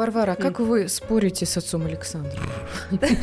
Варвара, как вы спорите с отцом Александром?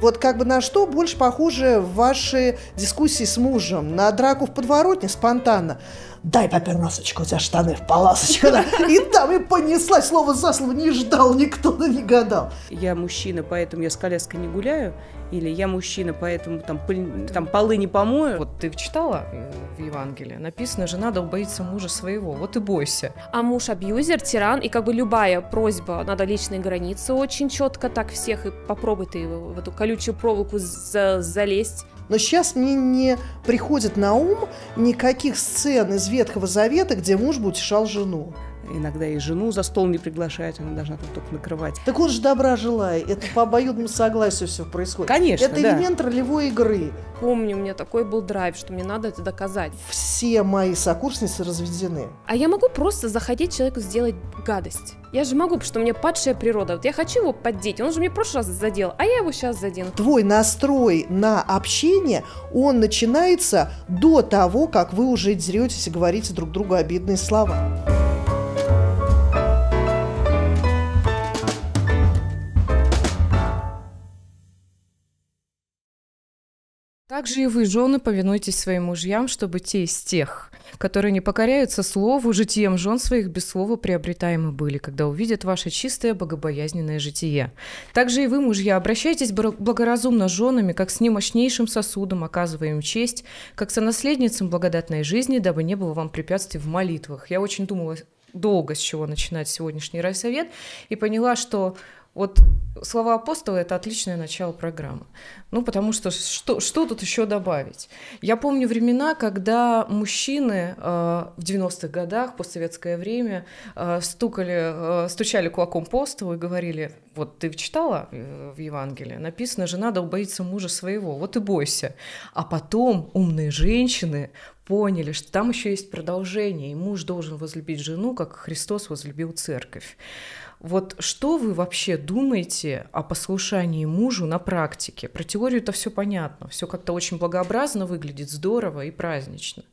Вот как бы на что больше похожи ваши дискуссии с мужем? На драку в подворотне спонтанно? дай папиросочку, у тебя штаны в полосочку. Да? И там и понеслась слово за слово, не ждал никто, да не гадал. Я мужчина, поэтому я с коляской не гуляю или я мужчина, поэтому там, пыль, там полы не помою. Вот ты читала э, в Евангелии, написано, жена надо боится мужа своего, вот и бойся. А муж абьюзер, тиран, и как бы любая просьба, надо личные границы очень четко, так всех и попробуй ты в эту колючую проволоку за залезть. Но сейчас мне не приходит на ум никаких сцен из Ветхого Завета, где муж бы утешал жену иногда и жену за стол не приглашает, она должна там только накрывать. Так вот же добра желая, это по обоюдному согласию все происходит. Конечно, Это да. элемент ролевой игры. Помню, у меня такой был драйв, что мне надо это доказать. Все мои сокурсницы разведены. А я могу просто заходить человеку сделать гадость. Я же могу, потому что у меня падшая природа. Вот я хочу его поддеть, он же мне в прошлый раз задел, а я его сейчас задену. Твой настрой на общение, он начинается до того, как вы уже деретесь и говорите друг другу обидные слова. же и вы, жены, повинуйтесь своим мужьям, чтобы те из тех, которые не покоряются слову, житием жен своих без слова приобретаемы были, когда увидят ваше чистое богобоязненное житие. Также и вы, мужья, обращайтесь благоразумно с женами, как с немощнейшим сосудом, оказывая им честь, как сонаследницам благодатной жизни, дабы не было вам препятствий в молитвах. Я очень думала долго, с чего начинать сегодняшний райсовет, и поняла, что вот слова апостола – это отличное начало программы. Ну, потому что, что что тут еще добавить? Я помню времена, когда мужчины э, в 90-х годах, постсоветское время, э, стукали, э, стучали кулаком по столу и говорили, вот ты читала э, в Евангелии, написано, жена надо убоится мужа своего, вот и бойся. А потом умные женщины поняли, что там еще есть продолжение, и муж должен возлюбить жену, как Христос возлюбил церковь. Вот что вы вообще думаете о послушании мужу на практике? Про теорию-то все понятно, все как-то очень благообразно выглядит, здорово и празднично.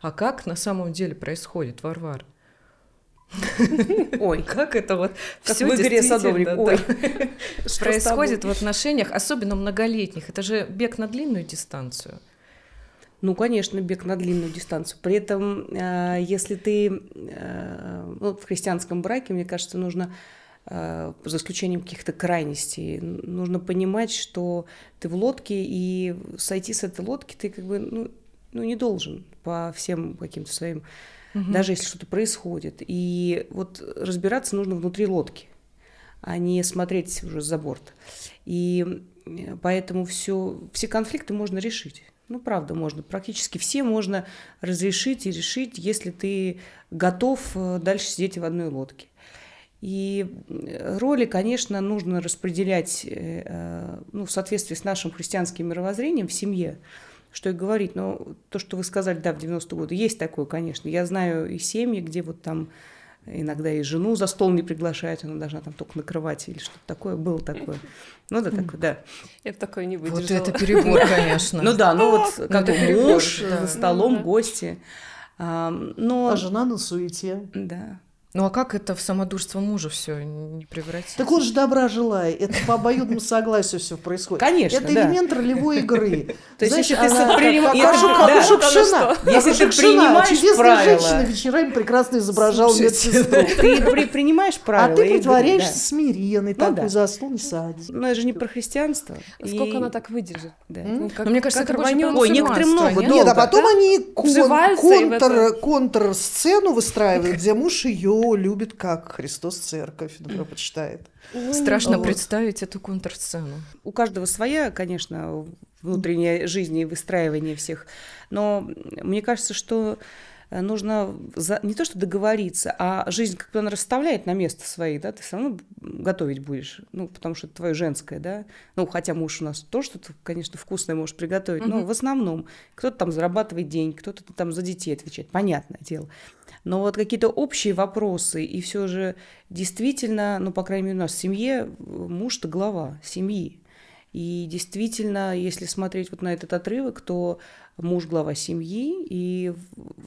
А как на самом деле происходит, Варвар? Ой, как это вот все в игре садовник. Ой, происходит в отношениях, особенно многолетних. Это же бег на длинную дистанцию. Ну, конечно, бег на длинную дистанцию. При этом, э, если ты э, ну, в христианском браке, мне кажется, нужно э, за исключением каких-то крайностей. Нужно понимать, что ты в лодке, и сойти с этой лодки ты как бы ну, ну не должен по всем каким-то своим, угу. даже если что-то происходит. И вот разбираться нужно внутри лодки, а не смотреть уже за борт. И поэтому все, все конфликты можно решить. Ну, правда, можно. Практически все можно разрешить и решить, если ты готов э, дальше сидеть в одной лодке. И э, роли, конечно, нужно распределять э, ну, в соответствии с нашим христианским мировоззрением в семье. Что и говорить, но то, что вы сказали, да, в 90-е годы, есть такое, конечно. Я знаю и семьи, где вот там иногда и жену за стол не приглашают, она должна там только накрывать или что-то такое, было такое. Ну да, такое, да. Я бы такое не выдержала. Вот это перебор, конечно. Ну да, ну вот как муж за столом, ну гости. Но... А жена на суете. Да. Ну а как это в самодурство мужа все не превратить? Так он же добра желая. Это по обоюдному согласию все происходит. Конечно, Это да. элемент ролевой игры. То есть, Значит, если она, ты принимаешь чудесная женщина вечерами прекрасно изображала медсестру. Ты принимаешь а правила А ты притворяешься смиренной, ну такой заслон садись. Но это же не про христианство. А сколько она так выдержит? Ну, Мне кажется, это больше Ой, некоторым много. Нет, а потом они контр-сцену выстраивают, где муж ее любит как Христос церковь, например, почитает. Страшно вот. представить эту контрсцену. У каждого своя, конечно, внутренняя жизнь и выстраивание всех. Но мне кажется, что нужно за, не то что договориться, а жизнь как-то она расставляет на место свои, да, ты все равно готовить будешь, ну, потому что это твое женское, да, ну, хотя муж у нас то, что ты, конечно, вкусное можешь приготовить, угу. но в основном кто-то там зарабатывает деньги, кто-то там за детей отвечает, понятное дело, но вот какие-то общие вопросы, и все же действительно, ну, по крайней мере, у нас в семье э, муж-то глава семьи. И действительно, если смотреть вот на этот отрывок, то муж глава семьи, и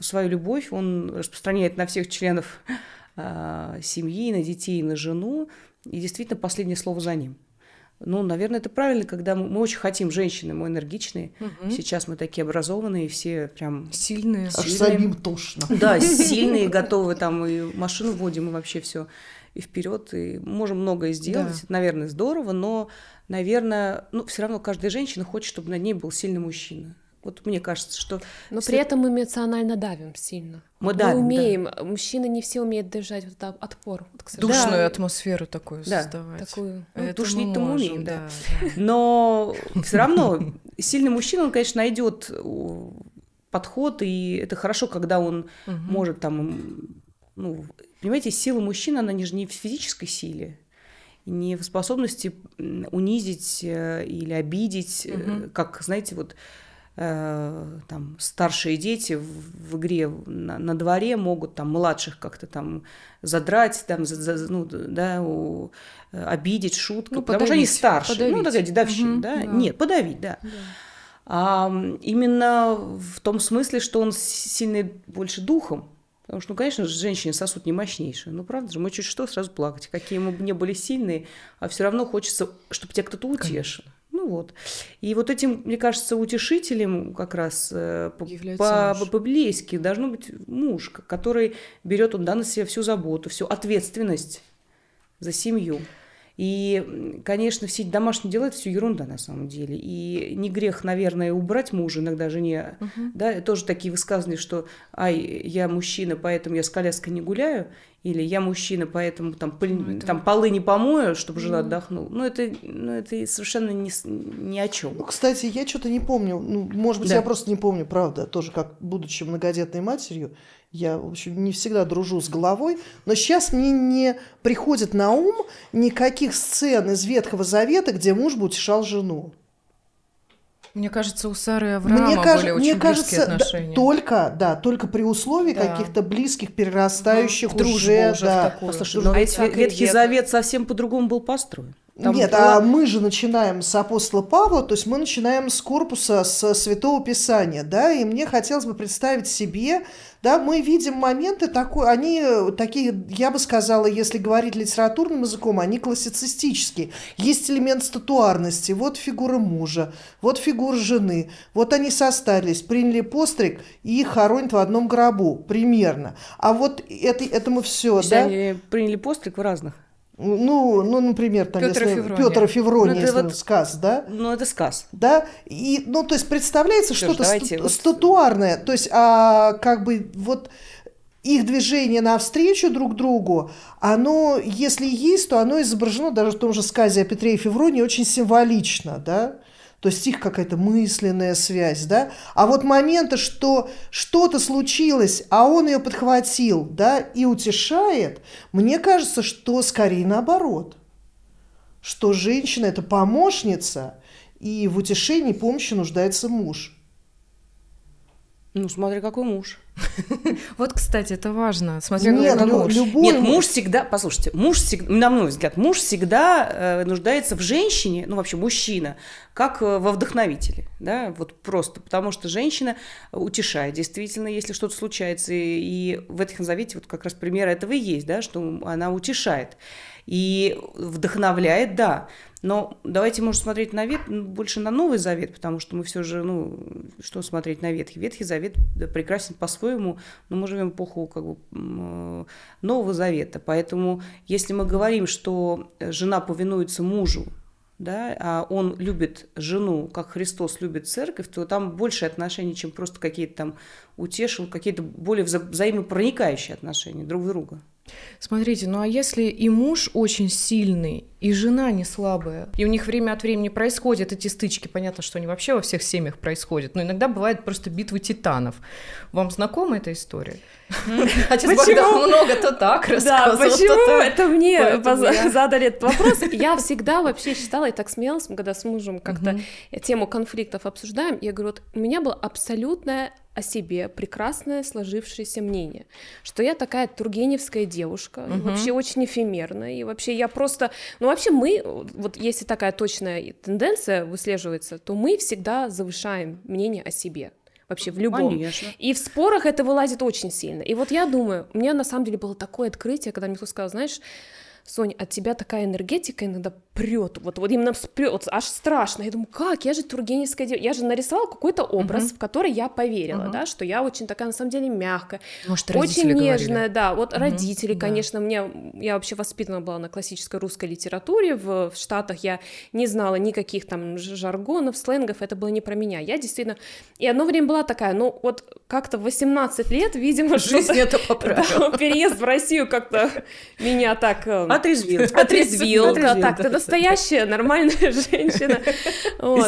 свою любовь он распространяет на всех членов а, семьи, на детей, на жену, и действительно последнее слово за ним. Ну, наверное, это правильно, когда мы, мы очень хотим женщины, мы энергичные. Угу. Сейчас мы такие образованные, все прям сильные. Аж сильные. самим тошно. Да, сильные, готовы там и машину водим и вообще все и вперед, и можем многое сделать. Да. наверное, здорово, но, наверное, ну, все равно каждая женщина хочет, чтобы над ней был сильный мужчина. Вот мне кажется, что... Но при этом мы эмоционально давим сильно. Мы, давим, мы умеем, да. мужчины не все умеют держать вот этот отпор. Вот, Душную да. атмосферу такую да. создавать. Такую. Ну, Это душнить-то мы умеем, да. да. Но все равно сильный мужчина, он, конечно, найдет подход, и это хорошо, когда он угу. может там, ну, понимаете, сила мужчины, она же не в физической силе, не в способности унизить э, или обидеть, угу. как, знаете, вот Э, там старшие дети в, в игре на, на дворе могут там младших как-то там задрать, там, за, за, ну, да, у, обидеть шутка, ну, потому что они старше. Подавить. Ну, такая дедовщина, угу, да? да? Нет, подавить, да. да. А именно в том смысле, что он сильный больше духом, Потому что, ну, конечно же, женщине сосуд не мощнейший. Ну, правда же, мы чуть что сразу плакать. Какие мы не были сильные, а все равно хочется, чтобы тебя кто-то утешил. Конечно. Ну вот. И вот этим, мне кажется, утешителем как раз э, по-библейски должно быть муж, который берет он да, на себя всю заботу, всю ответственность за семью. И, конечно, все домашние дела – это все ерунда на самом деле. И не грех, наверное, убрать мужа иногда жене. Угу. Да, тоже такие высказывания, что «Ай, я мужчина, поэтому я с коляской не гуляю» или я мужчина, поэтому там, пыль, ну, это... там полы не помою, чтобы жена mm. отдохнула. Ну это, ну, это совершенно ни, ни о чем. Ну, кстати, я что-то не помню. Ну, может быть, да. я просто не помню, правда, тоже как будучи многодетной матерью, я, в общем, не всегда дружу с головой, но сейчас мне не приходит на ум никаких сцен из Ветхого Завета, где муж бы утешал жену. Мне кажется, у Сары и Авраама мне каж... были очень мне кажется, отношения. Да, только, да, только при условии да. каких-то близких, перерастающих ну, уже, уже да. Послушай, но ну, а если Ветхий век... Завет совсем по-другому был построен? Там Нет, была... а мы же начинаем с апостола Павла, то есть мы начинаем с корпуса, с Святого Писания, да, и мне хотелось бы представить себе да, мы видим моменты, такой, они э, такие, я бы сказала, если говорить литературным языком, они классицистические. Есть элемент статуарности, вот фигура мужа, вот фигура жены, вот они состарились, приняли постриг и хоронят в одном гробу, примерно. А вот это, это мы все, да? Они приняли постриг в разных ну, ну, например, там, Петра если, Феврония. Петра ну, Феврония, если вот, сказ, да? Ну, это сказ. Да, и, ну, то есть представляется что-то стату- вот... статуарное, то есть, а, как бы, вот, их движение навстречу друг другу, оно, если есть, то оно изображено даже в том же сказе о Петре и Февронии очень символично, да? То есть их какая-то мысленная связь, да. А вот момента, что что-то случилось, а он ее подхватил, да, и утешает, мне кажется, что скорее наоборот. Что женщина – это помощница, и в утешении помощи нуждается муж – ну, смотри, какой муж. Вот, кстати, это важно. Смотри, какой ну, ну, муж. Любой Нет, муж всегда, послушайте, муж всегда, на мой взгляд, муж всегда э, нуждается в женщине, ну вообще мужчина, как э, во вдохновителе, да, вот просто, потому что женщина утешает, действительно, если что-то случается, и, и в этих Завете вот как раз пример этого и есть, да, что она утешает и вдохновляет, да. Но давайте, может, смотреть на вет... Ну, больше на Новый Завет, потому что мы все же, ну, что смотреть на Ветхий? Ветхий Завет прекрасен по-своему, но мы живем в эпоху как бы, Нового Завета. Поэтому, если мы говорим, что жена повинуется мужу, да, а он любит жену, как Христос любит церковь, то там больше отношений, чем просто какие-то там утешил, какие-то более вза- взаимопроникающие отношения друг друга. Смотрите, ну а если и муж очень сильный, и жена не слабая, и у них время от времени происходят эти стычки, понятно, что они вообще во всех семьях происходят, но иногда бывают просто битвы титанов. Вам знакома эта история? А Отец Богдан много то так рассказывал, Да, почему это мне задали этот вопрос? Я всегда вообще считала, и так смеялась, когда с мужем как-то тему конфликтов обсуждаем, я говорю, вот у меня была абсолютная о себе прекрасное сложившееся мнение, что я такая тургеневская девушка, угу. вообще очень эфемерная, и вообще я просто... Ну, вообще мы, вот если такая точная тенденция выслеживается, то мы всегда завышаем мнение о себе вообще в ну, любом. Конечно. И в спорах это вылазит очень сильно. И вот я думаю, у меня на самом деле было такое открытие, когда мне кто сказал, знаешь, Соня, от тебя такая энергетика иногда прет, вот, вот именно прет, аж страшно. Я думаю, как, я же тургеневская девушка, я же нарисовала какой-то образ, угу. в который я поверила, угу. да, что я очень такая, на самом деле, мягкая, Может, очень нежная, говорили. да, вот угу. родители, конечно, мне, я вообще воспитана была на классической русской литературе, в, в Штатах я не знала никаких там жаргонов, сленгов, это было не про меня, я действительно, и одно время была такая, ну, вот как-то в 18 лет, видимо, жизнь это поправила. переезд в Россию как-то меня так э, Отрезвил. Отрезвил. Так, ты настоящая, нормальная женщина.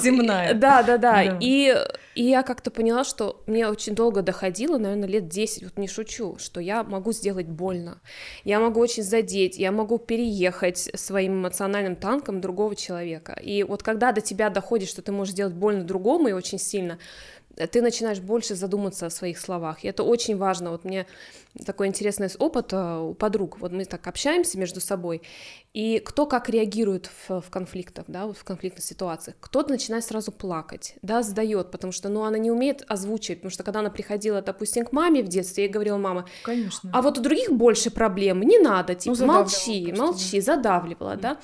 Земная. Да, да, да. И я как-то поняла, что мне очень долго доходило, наверное, лет 10, вот не шучу, что я могу сделать больно. Я могу очень задеть, я могу переехать своим эмоциональным танком другого человека. И вот когда до тебя доходит, что ты можешь сделать больно другому и очень сильно, ты начинаешь больше задуматься о своих словах. И это очень важно. Вот мне такой интересный опыт э, у подруг. Вот мы так общаемся между собой, и кто как реагирует в, в конфликтах, да, в конфликтных ситуациях. Кто-то начинает сразу плакать, да, сдает, потому что, ну, она не умеет озвучивать, потому что когда она приходила, допустим, к маме в детстве, я говорила мама, Конечно. а вот у других больше проблем, не надо, ну, типа, ну, молчи, молчи, да. задавливала, mm-hmm. да.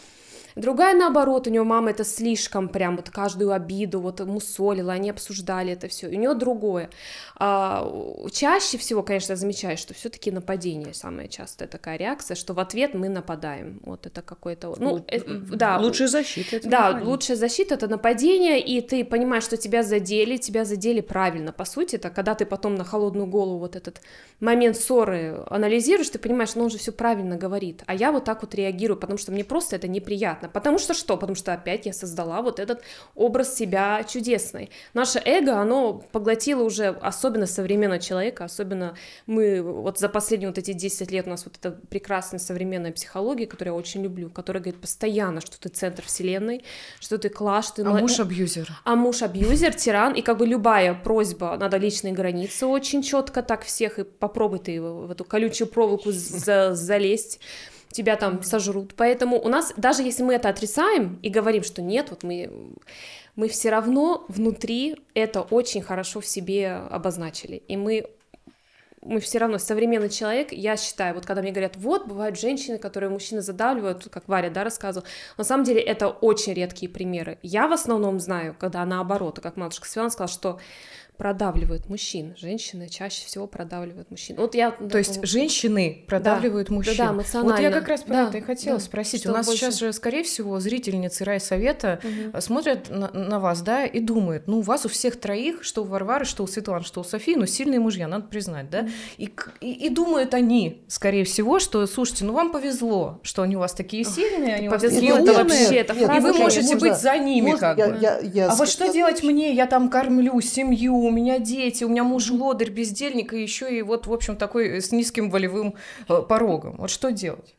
Другая, наоборот, у нее мама это слишком прям вот каждую обиду вот мусолила, они обсуждали это все. У нее другое. А, чаще всего, конечно, замечаю, что все-таки нападение самая частая такая реакция, что в ответ мы нападаем. Вот это какое-то... Ну, э, да. Лучшая защита. Это да, нормально. лучшая защита это нападение, и ты понимаешь, что тебя задели, тебя задели правильно. По сути, это когда ты потом на холодную голову вот этот момент ссоры анализируешь, ты понимаешь, ну он же все правильно говорит, а я вот так вот реагирую, потому что мне просто это неприятно приятно. Потому что что? Потому что опять я создала вот этот образ себя чудесный. Наше эго, оно поглотило уже особенно современного человека, особенно мы вот за последние вот эти 10 лет у нас вот эта прекрасная современная психология, которую я очень люблю, которая говорит постоянно, что ты центр вселенной, что ты класс, что ты... А муж абьюзер. А муж абьюзер, тиран, и как бы любая просьба, надо личные границы очень четко так всех, и попробуй ты в эту колючую проволоку залезть тебя там сожрут. Поэтому у нас, даже если мы это отрицаем и говорим, что нет, вот мы, мы все равно внутри это очень хорошо в себе обозначили. И мы мы все равно современный человек, я считаю, вот когда мне говорят, вот бывают женщины, которые мужчины задавливают, как Варя, да, рассказывала, на самом деле это очень редкие примеры. Я в основном знаю, когда наоборот, как матушка Светлана сказала, что продавливают мужчин. Женщины чаще всего продавливают мужчин. Вот я, То да, есть женщины продавливают да, мужчин. Да, да, эмоционально. Вот я как раз про да, это и хотела да, спросить. У нас больше... сейчас же, скорее всего, зрительницы райсовета угу. смотрят на, на вас, да, и думают, ну, у вас у всех троих, что у Варвары, что у Светланы, что у Софии, ну, сильные мужья, надо признать, да? И, и, и думают они, скорее всего, что, слушайте, ну, вам повезло, что они у вас такие сильные, они повезло, у вас такие вообще, это и вы можете быть за ними как бы. А вот что делать мне? Я там кормлю семью, у меня дети, у меня муж лодырь, бездельник, и еще и вот, в общем, такой э, с низким волевым э, порогом. Вот что делать?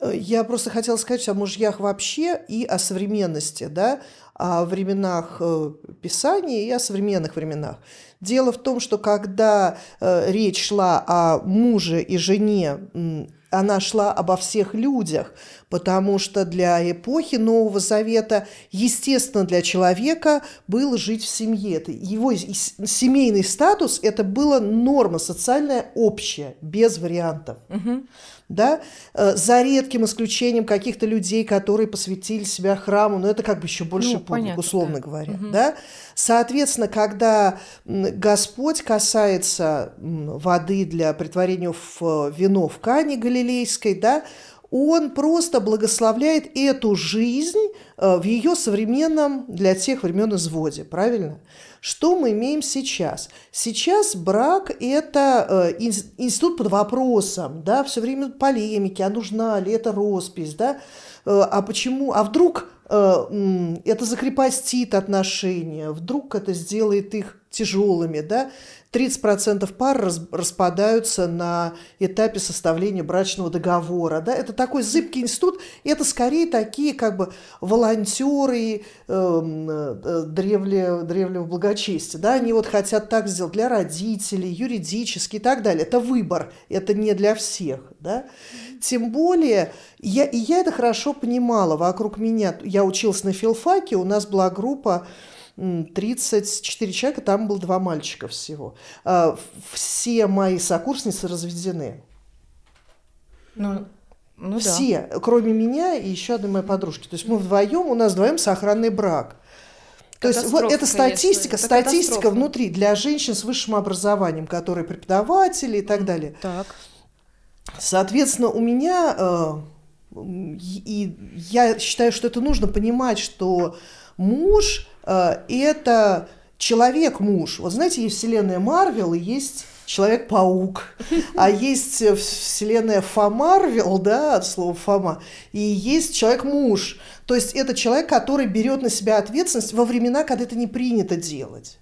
Э, я просто хотела сказать о мужьях вообще и о современности, да, о временах Писания и о современных временах. Дело в том, что когда речь шла о муже и жене она шла обо всех людях, потому что для эпохи Нового Завета, естественно, для человека было жить в семье. Его семейный статус – это была норма социальная общая, без вариантов. Угу да, э, за редким исключением каких-то людей, которые посвятили себя храму, но это как бы еще больше ну, публик, понятно, условно да. говоря, угу. да. Соответственно, когда Господь касается воды для притворения в вино в Кане Галилейской, да, он просто благословляет эту жизнь э, в ее современном для тех времен изводе, правильно? Что мы имеем сейчас? Сейчас брак – это э, институт под вопросом, да, все время полемики, а нужна ли это роспись, да, э, а почему, а вдруг э, это закрепостит отношения, вдруг это сделает их тяжелыми, да, 30% пар раз, распадаются на этапе составления брачного договора. Да? Это такой зыбкий институт, и это скорее такие как бы волонтеры эм, э, древле, древнего благочестия. Да? Они вот хотят так сделать для родителей, юридически и так далее. Это выбор, это не для всех. Да? Тем более, я, и я это хорошо понимала вокруг меня. Я училась на филфаке, у нас была группа 34 человека, там было два мальчика всего. А, все мои сокурсницы разведены. Ну, ну Все, да. кроме меня и еще одной моей подружки. То есть мы вдвоем, у нас вдвоем сохранный брак. То есть вот это статистика, это статистика внутри для женщин с высшим образованием, которые преподаватели и так далее. Так. Соответственно, у меня, э, и я считаю, что это нужно понимать, что Муж э, – это человек-муж. Вот знаете, есть вселенная Марвел и есть Человек-паук, а есть э, вселенная Фомарвел, да, от слова Фома, и есть человек-муж. То есть это человек, который берет на себя ответственность во времена, когда это не принято делать.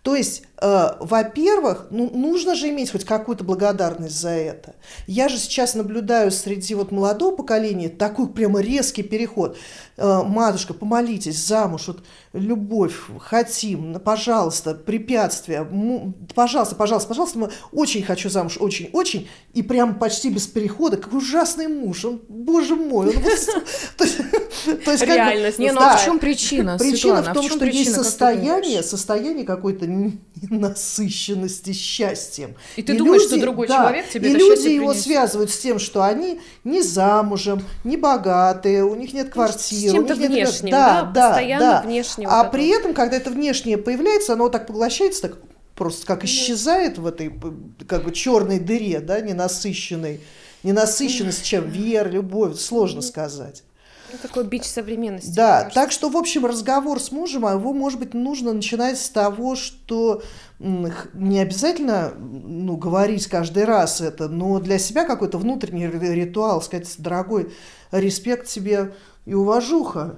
То есть, э, во-первых, ну, нужно же иметь хоть какую-то благодарность за это. Я же сейчас наблюдаю среди вот молодого поколения такой прямо резкий переход. Э, матушка, помолитесь, замуж, вот любовь, хотим, пожалуйста, препятствия, пожалуйста, пожалуйста, пожалуйста, мы очень хочу замуж, очень, очень, и прям почти без перехода, как ужасный муж, он, боже мой, он то есть, Реальность. Не, ну а в чем причина? Причина а в том, что есть состояние, состояние какой-то насыщенности счастьем. И ты думаешь, что другой человек тебе И люди его связывают с тем, что они не замужем, не богатые, у них нет квартиры, чем-то внешним, да, да, да, постоянно да. внешним. А такой. при этом, когда это внешнее появляется, оно так поглощается, так просто как исчезает в этой как бы черной дыре, да, ненасыщенной, с чем вера, любовь, сложно сказать. Ну, такой бич современности. Да, так что, в общем, разговор с мужем, а его, может быть, нужно начинать с того, что не обязательно ну, говорить каждый раз это, но для себя какой-то внутренний ритуал, сказать, дорогой, респект тебе, и уважуха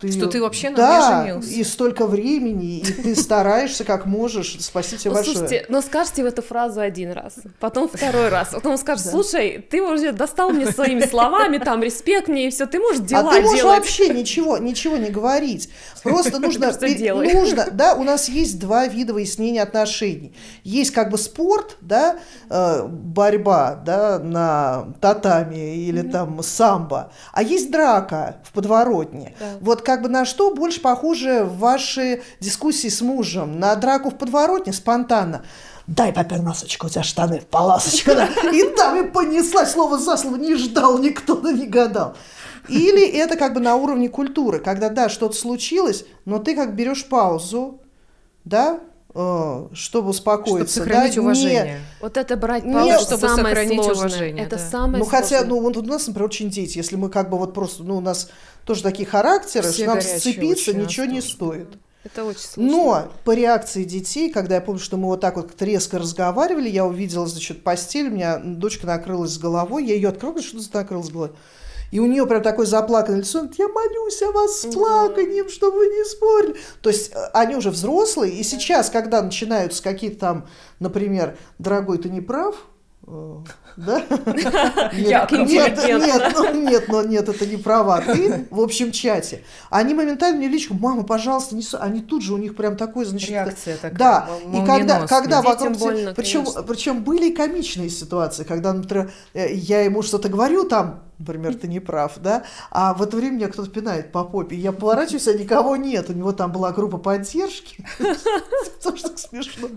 ты... Что ты вообще да, мне женился. и столько времени, и ты стараешься как можешь. спасти тебе ну, большое. Слушайте, но ну, скажите в эту фразу один раз, потом второй раз, потом скажешь, слушай, ты уже достал мне своими словами, там, респект мне, и все, ты можешь а дела делать. А ты можешь вообще ничего, ничего не говорить. Просто нужно... Нужно, да, у нас есть два вида выяснения отношений. Есть как бы спорт, да, э, борьба, да, на татами или там самбо, а есть драка в подворотне. Вот как бы на что больше похожи ваши дискуссии с мужем? На драку в подворотне спонтанно? дай носочку, у тебя штаны в полосочку. Да? И там и понеслась слово за слово, не ждал никто, да не гадал. Или это как бы на уровне культуры, когда, да, что-то случилось, но ты как берешь паузу, да, Э, чтобы успокоиться. Чтобы сохранить да? уважение. Не, вот это брать паузу, не, чтобы самое сохранить сложное. уважение. Это да. самое Ну, сложное. хотя, ну, вот у нас, например, очень дети, если мы как бы вот просто, ну, у нас тоже такие характеры, Все что нам сцепиться ничего не стоит. Это очень сложно. Но по реакции детей, когда я помню, что мы вот так вот резко разговаривали, я увидела, значит, постель, у меня дочка накрылась головой, я ее открыла, что-то закрылась головой. И у нее прям такой заплаканный лицо, я молюсь о вас с плаканием, чтобы вы не спорили. То есть э, они уже взрослые, и сейчас, когда начинаются какие-то там, например, дорогой, ты не прав, э, да? Нет, нет, нет, ну, нет, но ну, нет, это не права. Ты в общем чате. Они моментально мне личку, мама, пожалуйста, не Они тут же у них прям такой, значит... Реакция такая. Да, и когда, когда вокруг... Больно, причем, причем были и комичные ситуации, когда, например, э, я ему что-то говорю там, например, ты не прав, да, а в это время меня кто-то пинает по попе, я поворачиваюсь, а никого нет, у него там была группа поддержки, то что смешно.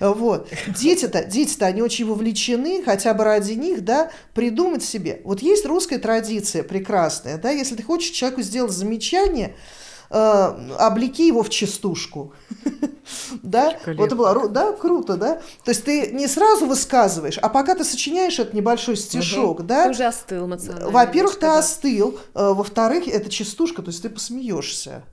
Вот. Дети-то, дети-то, они очень вовлечены, хотя бы ради них, да, придумать себе. Вот есть русская традиция прекрасная, да, если ты хочешь человеку сделать замечание, э, облеки его в частушку. Да, вот это было, да, круто, да. То есть ты не сразу высказываешь, а пока ты сочиняешь этот небольшой стишок, да. Ты уже остыл Во-первых, ты остыл, э, во-вторых, это частушка, то есть ты посмеешься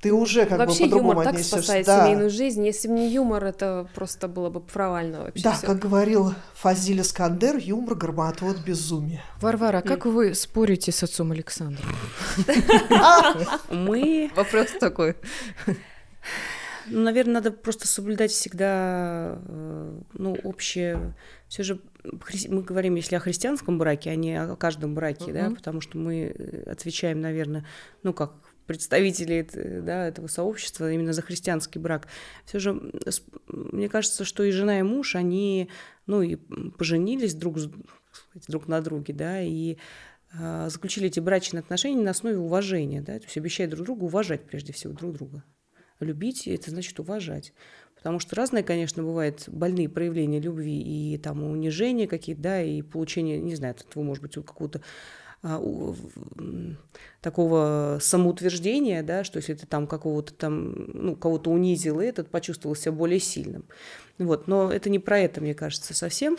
ты уже как вообще бы по-другому юмор отнесешься. так спасает да. семейную жизнь. Если бы не юмор, это просто было бы провально вообще. Да, всё. как говорил Фазиль Искандер, юмор гормат вот безумие. Варвара, как вы спорите с отцом Александром? Мы... Вопрос такой. Ну, наверное, надо просто соблюдать всегда, э, ну, общее. Все же мы говорим, если о христианском браке, а не о каждом браке, uh-huh. да, потому что мы э, отвечаем, наверное, ну, как представителей э, да, этого сообщества именно за христианский брак. Все же, мне кажется, что и жена, и муж, они ну, и поженились друг, сказать, друг на друге, да, и э, заключили эти брачные отношения на основе уважения, да, то есть обещая друг другу уважать прежде всего друг друга. Любить – это значит уважать. Потому что разные, конечно, бывают больные проявления любви и там унижения какие-то, да, и получение, не знаю, этого, может быть, у какого-то а, такого самоутверждения, да, что если ты там какого-то там, ну, кого-то унизил, и этот почувствовал себя более сильным. Вот, но это не про это, мне кажется, совсем.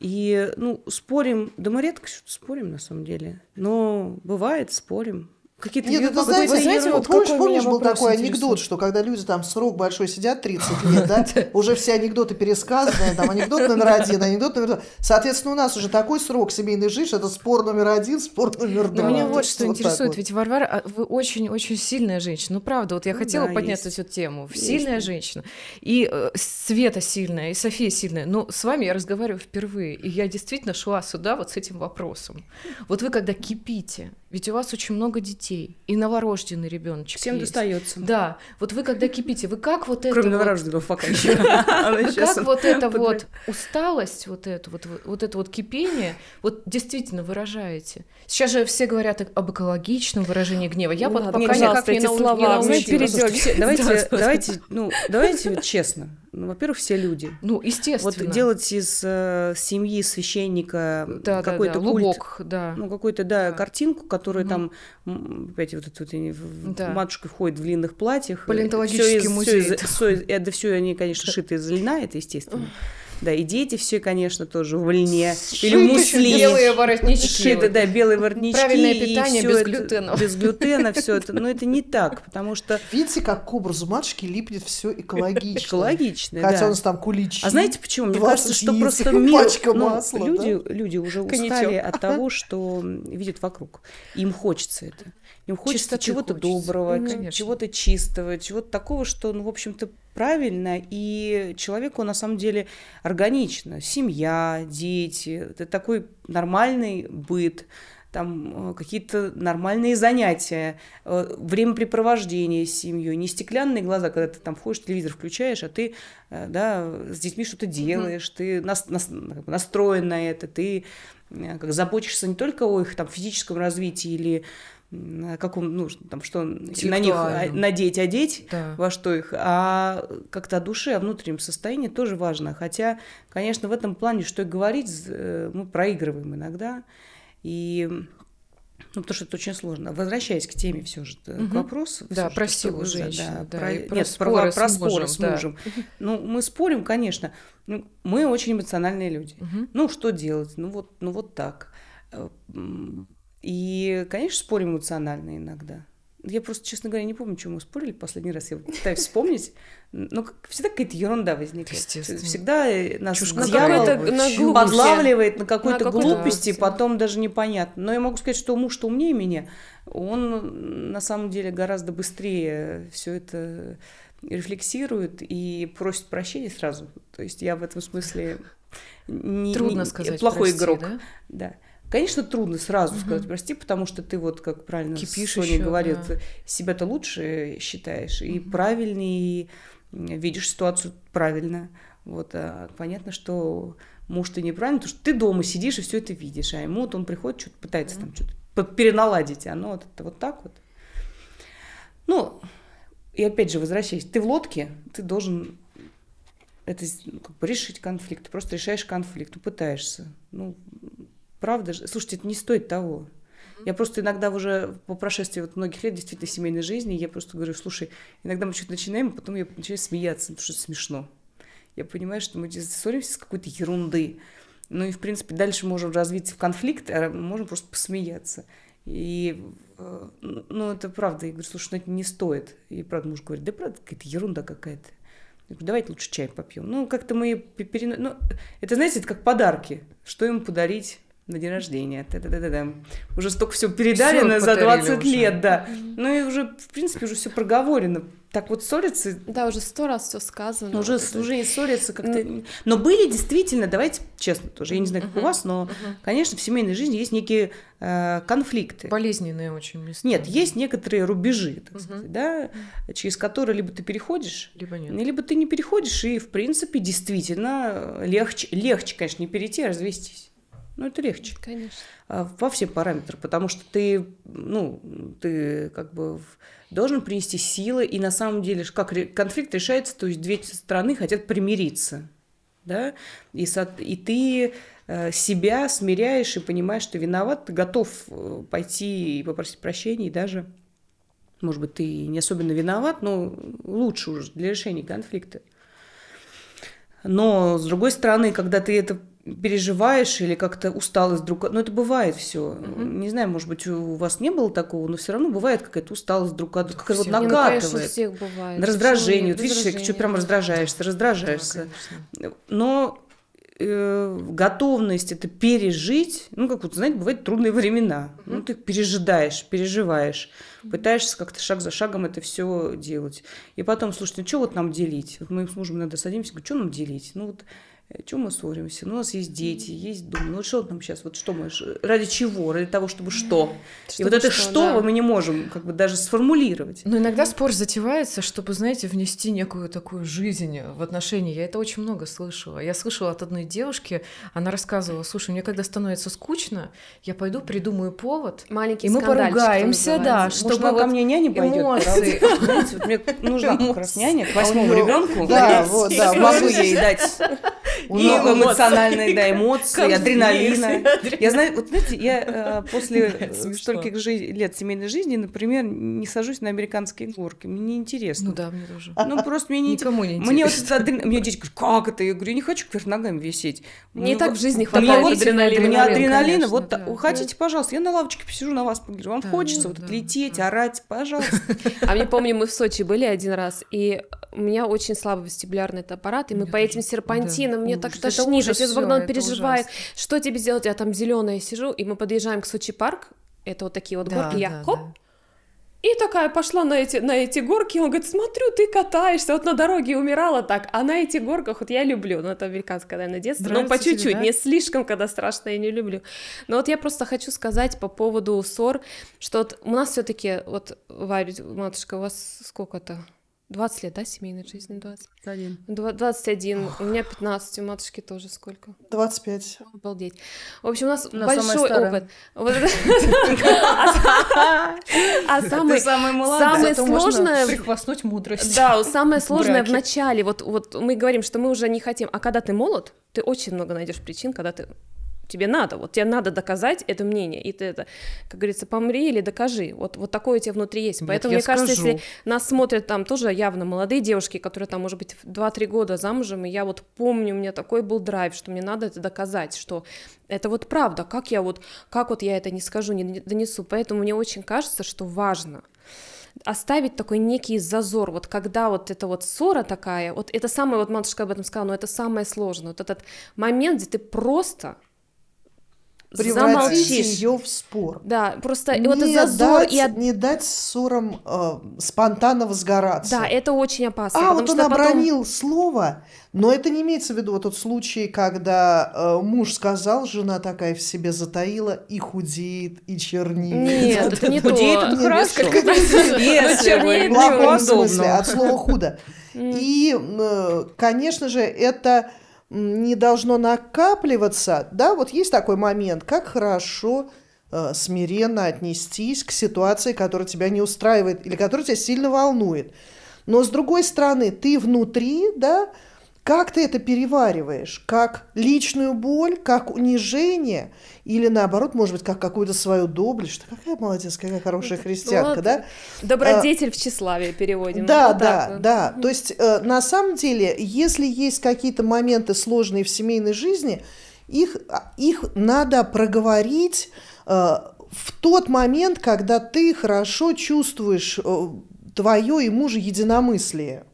И, ну, спорим, да мы редко спорим, на самом деле, но бывает, спорим, какие-то... Нет, это, знаете, вы знаете, вот помнишь, помнишь был такой анекдот, что когда люди там срок большой сидят, 30 лет, да, уже все анекдоты пересказаны, там анекдот номер один, анекдот номер два. Соответственно, у нас уже такой срок семейной жизни, это спор номер один, спор номер ну, два. Но меня вот что интересует, ведь Варвара, а, вы очень-очень сильная женщина, ну правда, вот я ну хотела поднять эту тему, сильная женщина, и э, Света сильная, и София сильная, но с вами я разговариваю впервые, и я действительно шла сюда вот с этим вопросом. Вот вы когда кипите, ведь у вас очень много детей, детей, и новорожденный ребеночек. Всем есть. достается. Да. Вот вы когда кипите, вы как вот это. Кроме новорожденного пока еще. как вот это вот усталость, вот это вот, вот это вот кипение, вот действительно выражаете. Сейчас же все говорят об экологичном выражении гнева. Я ну пока никак не научилась. Давайте, ну, давайте честно. Ну, во-первых, все люди. Ну, естественно. Вот делать из э, семьи священника да, какой-то да, да. культ, Лубок, да. ну какую-то да, да картинку, которая угу. там опять вот это вот, они, да. матушка ходит в длинных платьях. Палеонтологический все музей. Все из, все из, это все они, конечно, шиты из льна, это естественно. Да, и дети все, конечно, тоже в льне. Или муслин. Белые воротнички. Шиты, да, белые воротнички. Правильное питание без глютена. Без глютена все это. Но это не так, потому что... Видите, как к образу матушки липнет все экологично. Экологично, Хотя да. у нас там куличи. А знаете почему? Мне кажется, что просто мир... Ну, масла, люди, да? люди уже Коньячок. устали от того, что видят вокруг. Им хочется это. Им хочется чего-то доброго, чего-то чистого, чего-то такого, что, ну, в общем-то, правильно и человеку на самом деле органично. Семья, дети, это такой нормальный быт, там э, какие-то нормальные занятия, э, времяпрепровождение с семьей, не стеклянные глаза, когда ты там входишь, телевизор включаешь, а ты э, да, с детьми что-то делаешь, ты нас, нас, настроен на это, ты как заботишься не только о их там, физическом развитии или на каком, ну, там, что на них а, надеть, одеть, да. во что их, а как-то о душе, о внутреннем состоянии тоже важно. Хотя, конечно, в этом плане, что и говорить, э, мы проигрываем иногда. И ну, потому что это очень сложно. Возвращаясь к теме все же, угу. к вопросу. Да, про силу женщины. Да, да, про, про нет, споры про, про споры мужем, с мужем. Да. Ну, мы спорим, конечно. Ну, мы очень эмоциональные люди. Угу. Ну, что делать? Ну, вот, ну, вот так э, и, конечно, спорим эмоционально иногда. Я просто, честно говоря, не помню, чем мы спорили последний раз. Я пытаюсь вспомнить. Но ну, всегда какая-то ерунда возникает. Всегда э, нас Чушка. дьявол на подлавливает на какой-то какой глупости, потом даже непонятно. Но я могу сказать, что муж, что умнее меня, он на самом деле гораздо быстрее все это рефлексирует и просит прощения сразу. То есть я в этом смысле не, Трудно не, сказать, плохой прости, игрок. Да? Да. Конечно, трудно сразу угу. сказать прости, потому что ты вот, как правильно Кипишь Соня еще, говорит, да. себя-то лучше считаешь и угу. правильнее, и видишь ситуацию правильно. Вот, а понятно, что муж ты неправильно, потому что ты дома сидишь и все это видишь, а ему вот он приходит, что-то пытается mm там что-то переналадить, а оно вот, это вот так вот. Ну, и опять же, возвращаясь, ты в лодке, ты должен это ну, как бы решить конфликт, ты просто решаешь конфликт, ну, пытаешься. Ну, Правда же? Слушайте, это не стоит того. Я просто иногда уже по прошествии вот многих лет действительно семейной жизни, я просто говорю, слушай, иногда мы что-то начинаем, а потом я начинаю смеяться, потому что это смешно. Я понимаю, что мы ссоримся с какой-то ерунды. Ну и, в принципе, дальше можем развиться в конфликт, а можем просто посмеяться. И, э, ну, это правда. Я говорю, слушай, ну это не стоит. И, правда, муж говорит, да правда, какая-то ерунда какая-то. Я говорю, давайте лучше чай попьем. Ну, как-то мы перено... Ну, это, знаете, это как подарки. Что ему подарить? на день рождения. Та -та -та -та -та. Уже столько всего передали за 20 уже. лет, да. Ну и уже, в принципе, уже все проговорено. Так вот ссорятся, Да, уже сто раз все сказано. Уже, вот уже не ссориться как-то... Но были действительно, давайте честно тоже, я не знаю, как у вас, но, конечно, в семейной жизни есть некие э, конфликты. Болезненные очень места. Нет, есть некоторые рубежи, так сказать, да, через которые либо ты переходишь, либо нет. Ну, либо ты не переходишь, и, в принципе, действительно легче, легче конечно, не перейти, а развестись. Ну, это легче. Конечно. А, во всем параметрам, потому что ты, ну, ты как бы должен принести силы, и на самом деле, как конфликт решается, то есть две страны хотят примириться, да, и, и ты э, себя смиряешь и понимаешь, что виноват, ты готов э, пойти и попросить прощения, и даже, может быть, ты не особенно виноват, но лучше уже для решения конфликта. Но, с другой стороны, когда ты это переживаешь или как-то усталость друг от... Ну, это бывает все. Mm-hmm. Не знаю, может быть, у вас не было такого, но все равно бывает какая-то усталость друг от друга, вот накатывает. Ну, конечно, всех бывает. На раздражение. Вот видишь, человек, что прям раздражаешься, раздражаешься. Да, но э, готовность это пережить, ну, как вот, знаете, бывают трудные времена. Mm-hmm. Ну, ты пережидаешь, переживаешь, mm-hmm. пытаешься как-то шаг за шагом это все делать. И потом, слушайте, ну, что вот нам делить? Вот мы с мужем иногда садимся, говорим, что нам делить? Ну, вот чем мы ссоримся? Ну, у нас есть дети, есть дом. Ну, что нам сейчас, вот что мы, ради чего, ради того, чтобы что? Чтобы и вот это что, что да. мы не можем как бы даже сформулировать. Но иногда спор затевается, чтобы, знаете, внести некую такую жизнь в отношения. Я это очень много слышала. Я слышала от одной девушки, она рассказывала, слушай, мне когда становится скучно, я пойду придумаю повод. Маленький и мы поругаемся, что да, чтобы вот ко мне няня пойдет. Эмоции. Знаете, вот мне нужна как раз няня к а восьмому ребенку. Да, вот, да, могу ей дать много эмоциональной, да, эмоций, адреналина. Я знаю, вот знаете, я э, после стольких лет семейной жизни, например, не сажусь на американские горки. Мне неинтересно. Ну да, мне тоже. Ну просто мне не Никому не интересно. Мне вот Мне дети говорят, как это? Я говорю, я не хочу кверх ногами висеть. Мне так в жизни хватает адреналина. Мне адреналина. Вот хотите, пожалуйста, я на лавочке посижу, на вас погляжу. Вам хочется вот лететь, орать, пожалуйста. А мне помню, мы в Сочи были один раз, и у меня очень слабый вестибулярный аппарат, и мы по этим серпантинам мне ужас. так тошнит, отец Богдан переживает, ужасно. что тебе сделать, я там зеленая сижу, и мы подъезжаем к Сочи парк, это вот такие вот да, горки, да, я хоп, да. И такая пошла на эти, на эти горки, он говорит, смотрю, ты катаешься, вот на дороге умирала так, а на этих горках, вот я люблю, ну это американское, наверное, детство, Нравится но по чуть-чуть, да? не слишком, когда страшно, я не люблю. Но вот я просто хочу сказать по поводу ссор, что вот у нас все таки вот, Варя, матушка, у вас сколько-то? 20 лет, да, семейной жизни? 20. 21. 21. У меня 15, у матушки тоже сколько? 25. Обалдеть. В общем, у нас Но большой опыт. А самое сложное... прихвастнуть мудрость. Да, самое сложное в начале. Вот мы говорим, что мы уже не хотим. А когда ты молод, ты очень много найдешь причин, когда ты тебе надо, вот тебе надо доказать это мнение, и ты это, как говорится, помри или докажи, вот, вот такое у тебя внутри есть, поэтому, Нет, мне скажу. кажется, если нас смотрят там тоже явно молодые девушки, которые там, может быть, 2-3 года замужем, и я вот помню, у меня такой был драйв, что мне надо это доказать, что это вот правда, как я вот, как вот я это не скажу, не донесу, поэтому мне очень кажется, что важно, оставить такой некий зазор, вот когда вот эта вот ссора такая, вот это самое, вот матушка об этом сказала, но это самое сложное, вот этот момент, где ты просто превратить ее в спор. Да, просто не вот зазор дать, и от... не дать ссорам э, спонтанно возгораться. Да, это очень опасно. А вот он потом... обронил слово, но это не имеется в виду вот тот случай, когда э, муж сказал, жена такая в себе затаила и худеет, и чернеет. Нет, это не худеет, это краска. Ну в плохом смысле от слова худо. И, э, конечно же, это не должно накапливаться, да, вот есть такой момент, как хорошо э, смиренно отнестись к ситуации, которая тебя не устраивает или которая тебя сильно волнует. Но с другой стороны, ты внутри, да, как ты это перевариваешь? Как личную боль, как унижение? Или наоборот, может быть, как какую-то свою доблесть? Какая молодец, какая хорошая ну, христианка, вот. да? Добродетель а, в тщеславие переводим. Да, вот да, вот. да. То есть, э, на самом деле, если есть какие-то моменты сложные в семейной жизни, их, а, их надо проговорить э, в тот момент, когда ты хорошо чувствуешь э, твое и мужа единомыслие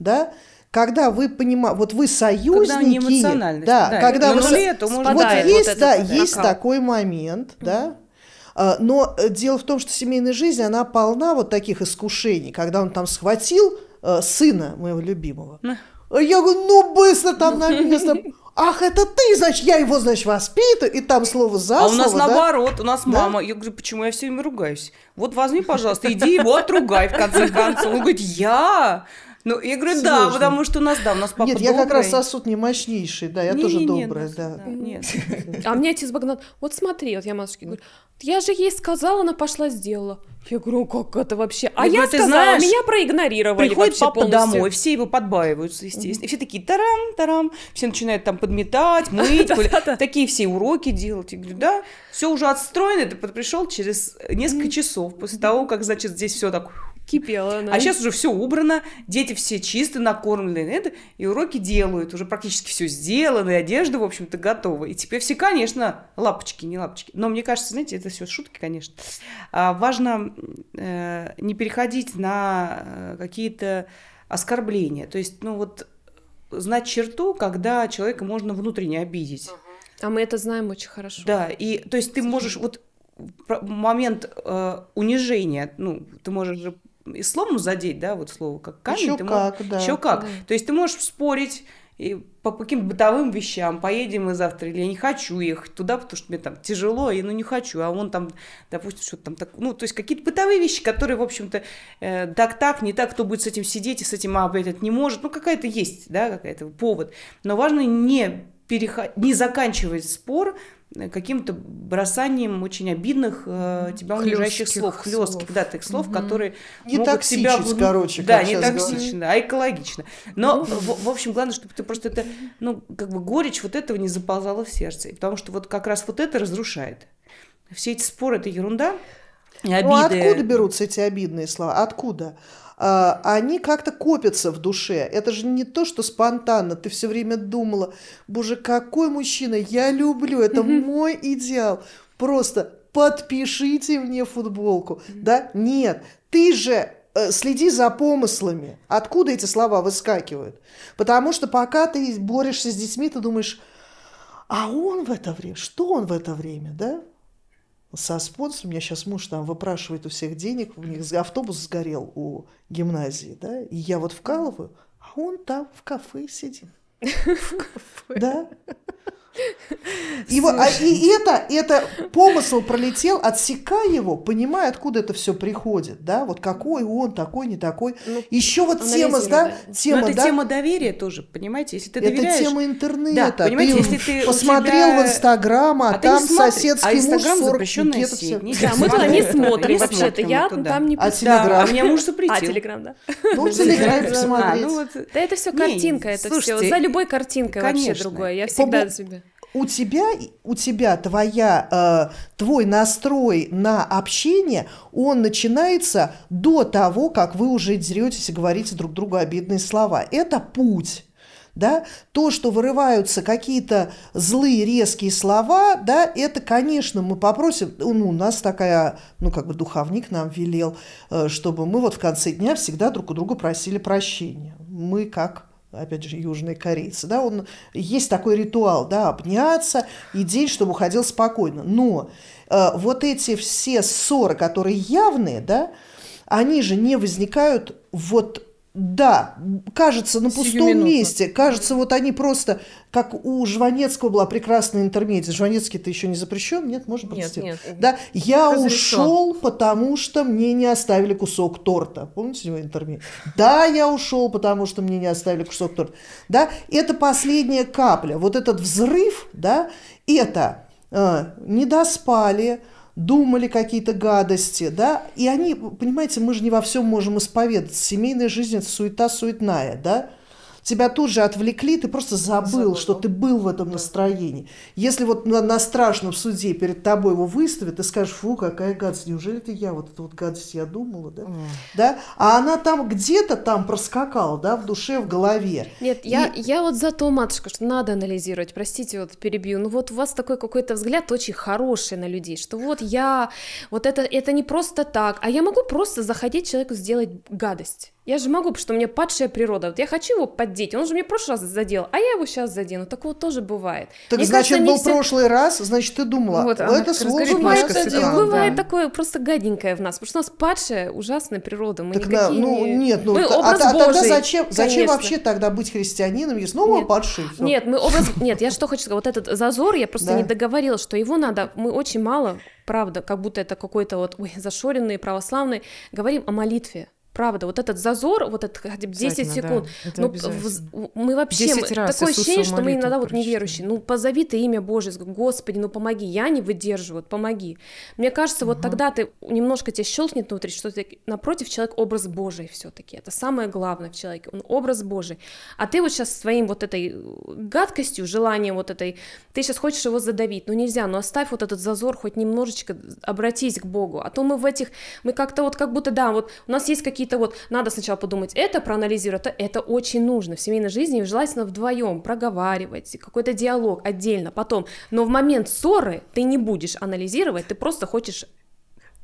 да, когда вы понимаете, вот вы союзники, когда да, да, когда вы, нуле, то вот есть, вот да, есть накал. такой момент, mm-hmm. да, а, но э, дело в том, что семейная жизнь, она полна вот таких искушений, когда он там схватил э, сына моего любимого. А я говорю, ну быстро там на место. Ах, это ты, значит, я его, значит, воспитываю, и там слово за слово, А у нас да? наоборот, у нас да? мама, я говорю, почему я все время ругаюсь? Вот возьми, пожалуйста, иди его отругай в конце концов. Он говорит, я? Ну, я говорю, Сложно. да, потому что у нас, да, у нас папа Нет, добрый. я как раз сосуд не мощнейший, да, я не, тоже не, добрая, не, да. Нет. А мне отец Богдан, вот смотри, вот я матушке говорю, я же ей сказала, она пошла сделала. Я говорю, «Ну, как это вообще? А я, сказала, меня проигнорировали Приходит папа домой, все его подбаиваются, естественно. И все такие тарам-тарам, все начинают там подметать, мыть, такие все уроки делать. Я говорю, да, все уже отстроено, ты пришел через несколько часов после того, как, значит, здесь все так Кипела она. А сейчас уже все убрано, дети все чисты, накормлены, это, и уроки делают, уже практически все сделано, и одежда, в общем-то, готова. И теперь все, конечно, лапочки, не лапочки. Но мне кажется, знаете, это все шутки, конечно. А, важно э, не переходить на э, какие-то оскорбления. То есть, ну вот, знать черту, когда человека можно внутренне обидеть. А мы это знаем очень хорошо. Да, и то есть ты можешь вот момент э, унижения, ну, ты можешь же и словом задеть, да, вот слово как камень. Еще ты как, можешь, да. Еще как. Да. То есть ты можешь спорить и по каким бытовым вещам, поедем мы завтра, или я не хочу ехать туда, потому что мне там тяжело, и ну не хочу, а он там, допустим, что-то там так, ну, то есть какие-то бытовые вещи, которые, в общем-то, э, так-так, не так, кто будет с этим сидеть и с этим, а, этот не может, ну, какая-то есть, да, какая-то повод, но важно не переход... не заканчивать спор Э, каким-то бросанием очень обидных э, тебя унижающих слов, хлестких, да, таких слов, угу. которые не могут токсичить, тебя... короче, да, не токсично, говорить. а экологично. Но ну в, в общем главное, чтобы ты просто это, ну как бы горечь вот этого не заползала в сердце, потому что вот как раз вот это разрушает. Все эти споры это ерунда. Ну, а обиды. Ну, откуда берутся эти обидные слова? Откуда? А, они как-то копятся в душе. Это же не то, что спонтанно. Ты все время думала, боже, какой мужчина, я люблю, это мой идеал. Просто подпишите мне футболку. Да? Нет, ты же э, следи за помыслами. Откуда эти слова выскакивают? Потому что пока ты борешься с детьми, ты думаешь, а он в это время, что он в это время, да? со спонсором. Меня сейчас муж там выпрашивает у всех денег, у них автобус сгорел у гимназии, да, и я вот вкалываю, а он там в кафе сидит. В кафе. Да. И, а, и это, это помысл пролетел, отсекая его, понимая, откуда это все приходит, да, вот какой он, такой, не такой. Ну, Еще вот тема, да, тема, Но это да? тема доверия тоже, понимаете, если ты доверяешь. Это тема интернета, да, понимаете, ты если ты посмотрел тебя... в Инстаграм, а, а там соседский а Инстаграм муж 40 пикетов. Все... А мы туда не смотрим вообще-то, я там не А Телеграм? А меня муж запретил. А Телеграм, да. Ну, Телеграм а, ну посмотреть. Да это все картинка, это все, за любой картинкой вообще другое, я всегда себе. У тебя, у тебя твоя, э, твой настрой на общение, он начинается до того, как вы уже деретесь и говорите друг другу обидные слова. Это путь да, то, что вырываются какие-то злые резкие слова, да, это, конечно, мы попросим, ну, у нас такая, ну, как бы духовник нам велел, э, чтобы мы вот в конце дня всегда друг у друга просили прощения. Мы как опять же, южные корейцы, да, он, есть такой ритуал, да, обняться и день, чтобы уходил спокойно. Но э, вот эти все ссоры, которые явные, да, они же не возникают вот да, кажется, на пустом месте. Кажется, вот они просто, как у Жванецкого была прекрасная интермедия. Жванецкий-то еще не запрещен, нет, можно протестировать. Нет, нет. Да, я Разрешен. ушел, потому что мне не оставили кусок торта. Помните его интермедия? Да, я ушел, потому что мне не оставили кусок торта. Да, это последняя капля. Вот этот взрыв, да, это э, не доспали, думали какие-то гадости, да, и они, понимаете, мы же не во всем можем исповедаться, семейная жизнь – это суета суетная, да, тебя тут же отвлекли, ты просто забыл, забыл. что ты был в этом да. настроении. Если вот на, на страшном суде перед тобой его выставят, ты скажешь, фу, какая гадость, неужели это я вот эту вот гадость я думала, да? Mm. да? А она там где-то там проскакала, да, в душе, в голове. Нет, И... я, я вот за то, матушка, что надо анализировать, простите, вот перебью, ну вот у вас такой какой-то взгляд очень хороший на людей, что вот я, вот это, это не просто так, а я могу просто заходить человеку сделать гадость. Я же могу, потому что у меня падшая природа. Вот я хочу его поддеть, он же мне в прошлый раз задел, а я его сейчас задену. Такого тоже бывает. Так мне значит, кажется, был все... прошлый раз, значит, ты думала, вот, она, это слово ну, бывает, сыграла, бывает такое просто гаденькое в нас, потому что у нас падшая ужасная природа. Мы так никакие... да, ну нет, ну мы а та, образ а, Божий, тогда зачем, зачем вообще тогда быть христианином, если ну мы падшие? Все. Нет, мы образ... Нет, я что хочу сказать, вот этот зазор, я просто да. не договорила, что его надо, мы очень мало, правда, как будто это какой-то вот, ой, зашоренные православные, говорим о молитве. Правда, вот этот зазор, вот этот хотя бы 10 секунд, да, ну, в, мы вообще, мы, такое ощущение, что мы иногда вот неверующие, ну, позови ты имя Божье, Господи, ну, помоги, я не выдерживаю, вот, помоги. Мне кажется, угу. вот тогда ты, немножко тебя щелкнет внутри, что ты, напротив, человек образ Божий все таки это самое главное в человеке, он образ Божий, а ты вот сейчас своим вот этой э, гадкостью, желанием вот этой, ты сейчас хочешь его задавить, ну, нельзя, ну, оставь вот этот зазор, хоть немножечко э, обратись к Богу, а то мы в этих, мы как-то вот как будто, да, вот у нас есть какие какие-то вот, надо сначала подумать это, проанализировать это, это очень нужно в семейной жизни, желательно вдвоем проговаривать, какой-то диалог отдельно потом, но в момент ссоры ты не будешь анализировать, ты просто хочешь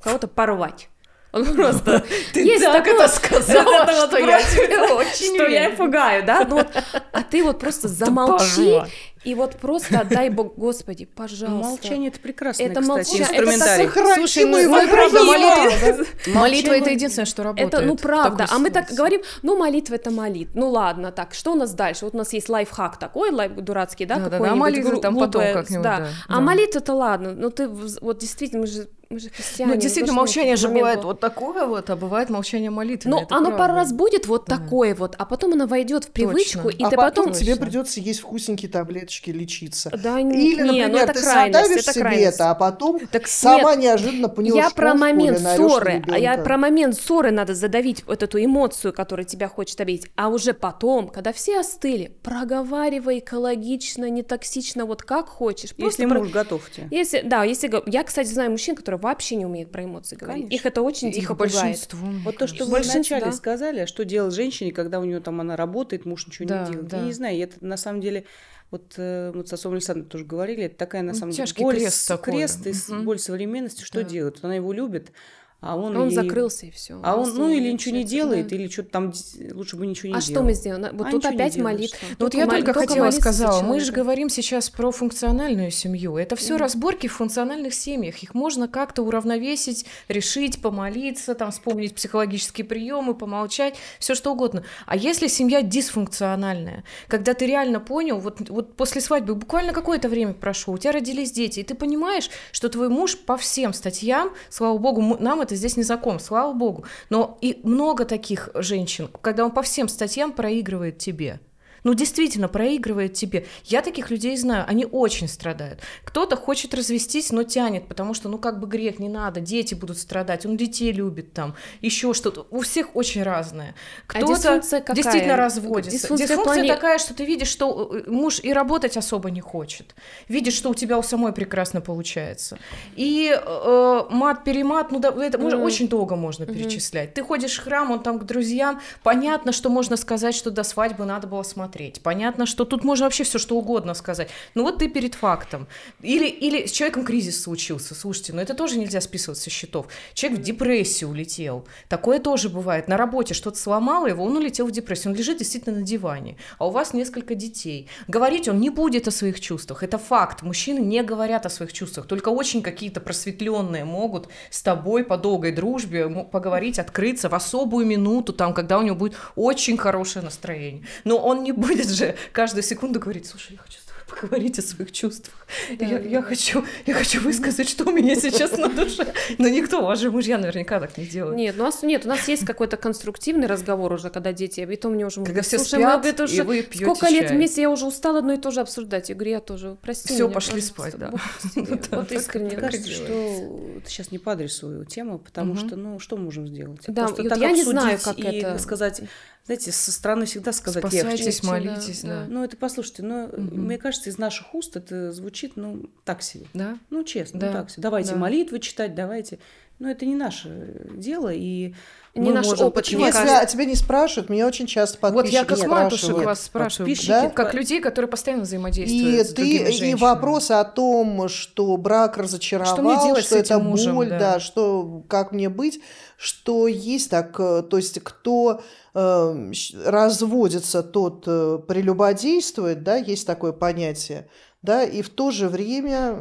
кого-то порвать. Он ну просто... Ты есть так такое, это сказала, это вот что я тебя очень Что я пугаю, да? Ну, вот, а ты вот просто замолчи, и вот просто, дай бог, Господи, пожалуйста. Ну, молчание это прекрасно. Ну, это молчание. Инструментарий. Это Слушай, мы правда, молитва. Молитва это единственное, что работает. Это ну правда. А мы так говорим, ну молитва это молит. Ну ладно, так что у нас дальше? Вот у нас есть лайфхак такой, лайф дурацкий, да, какой-нибудь. А молитва там потом как-нибудь. Да. А молитва это ладно. Ну ты вот действительно мы же мы же христиане. Ну, действительно, молчание же бывает был. вот такое вот, а бывает молчание молитвы. Но ну, оно правда. пару раз будет вот да. такое вот, а потом оно войдет в привычку, Точно. и а ты потом... потом... тебе придется есть вкусненькие таблетки таблеточки лечиться. Да, Или, не, ну например, ну это ты крайность, это себе крайность. это, а потом так сама нет, неожиданно по Я про момент ссоры, а я про момент ссоры надо задавить вот эту эмоцию, которая тебя хочет обидеть, а уже потом, когда все остыли, проговаривай экологично, не токсично, вот как хочешь. если про... муж готов тебе. Если, да, если я, кстати, знаю мужчин, которые вообще не умеют про эмоции говорить. Конечно. Их это очень Их дико пугает. Вот то, что вы вначале да. сказали, а что делать женщине, когда у нее там она работает, муж ничего да, не делает. Да. Я не знаю, это на самом деле вот э, мы вот с Асом Александром тоже говорили, это такая, на ну, самом деле, боль, крест, такой. крест и угу. боль современности, что да. делать? Она его любит, а он, он и... закрылся и все. А он, ну или ничего не делает, или что-то там лучше бы ничего не а делал. А что мы сделали? Вот а тут опять молитва. Ну вот я только, только хотела сказала, мы же говорим сейчас про функциональную семью. Это все mm. разборки в функциональных семьях. Их можно как-то уравновесить, решить, помолиться, там вспомнить психологические приемы, помолчать, все что угодно. А если семья дисфункциональная, когда ты реально понял, вот вот после свадьбы буквально какое-то время прошло, у тебя родились дети, и ты понимаешь, что твой муж по всем статьям, слава богу, нам это здесь не закон, слава богу. Но и много таких женщин, когда он по всем статьям проигрывает тебе ну, действительно, проигрывает тебе. Я таких людей знаю, они очень страдают. Кто-то хочет развестись, но тянет, потому что, ну, как бы грех, не надо, дети будут страдать, он детей любит там, еще что-то. У всех очень разное. А Кто-то а действительно разводится. Дисфункция, дисфункция плане... такая, что ты видишь, что э, муж и работать особо не хочет. Видишь, что у тебя у самой прекрасно получается. И э, мат-перемат, ну, да, это mm-hmm. очень долго можно mm-hmm. перечислять. Ты ходишь в храм, он там к друзьям, понятно, что можно сказать, что до свадьбы надо было смотреть смотреть. Понятно, что тут можно вообще все что угодно сказать. Ну вот ты перед фактом. Или, или с человеком кризис случился. Слушайте, но ну это тоже нельзя списывать со счетов. Человек в депрессию улетел. Такое тоже бывает. На работе что-то сломало его, он улетел в депрессию. Он лежит действительно на диване. А у вас несколько детей. Говорить он не будет о своих чувствах. Это факт. Мужчины не говорят о своих чувствах. Только очень какие-то просветленные могут с тобой по долгой дружбе поговорить, открыться в особую минуту, там, когда у него будет очень хорошее настроение. Но он не, будет же каждую секунду говорить, слушай, я хочу поговорить о своих чувствах. Да, я, да. я, хочу, я хочу высказать, что у меня сейчас на душе. Но никто, ваши мужья наверняка так не делают. Нет, у ну, нас, нет, у нас есть какой-то конструктивный разговор уже, когда дети, и то мне уже Когда все спят, мы, это уже, и вы пьете Сколько чай. лет вместе, я уже устала одно и то же обсуждать. Я говорю, я тоже, прости Все, пошли спать, да. Вот искренне. Мне кажется, что ты сейчас не по адресу тему, потому что, ну, что можем сделать? Да, я не знаю, как это. сказать, знаете, со стороны всегда сказать Спасайтесь, легче. молитесь, да. да. Ну, это, послушайте, ну, угу. мне кажется, из наших уст это звучит, ну, так себе. Да? Ну, честно, ну, да. так себе. Давайте да. молитвы читать, давайте. Но это не наше дело, и не наш можем, опыт. Почему? Если кажется... А тебя не спрашивают, меня очень часто подписчики Вот я косматушек вас спрашиваю, да? как людей, которые постоянно взаимодействуют и с ты, женщинами. И вопросы о том, что брак разочаровал, что, мне делать что это мужем, боль, да. да, что как мне быть, что есть так, э, то есть кто э, разводится, тот э, прелюбодействует, да, есть такое понятие, да, и в то же время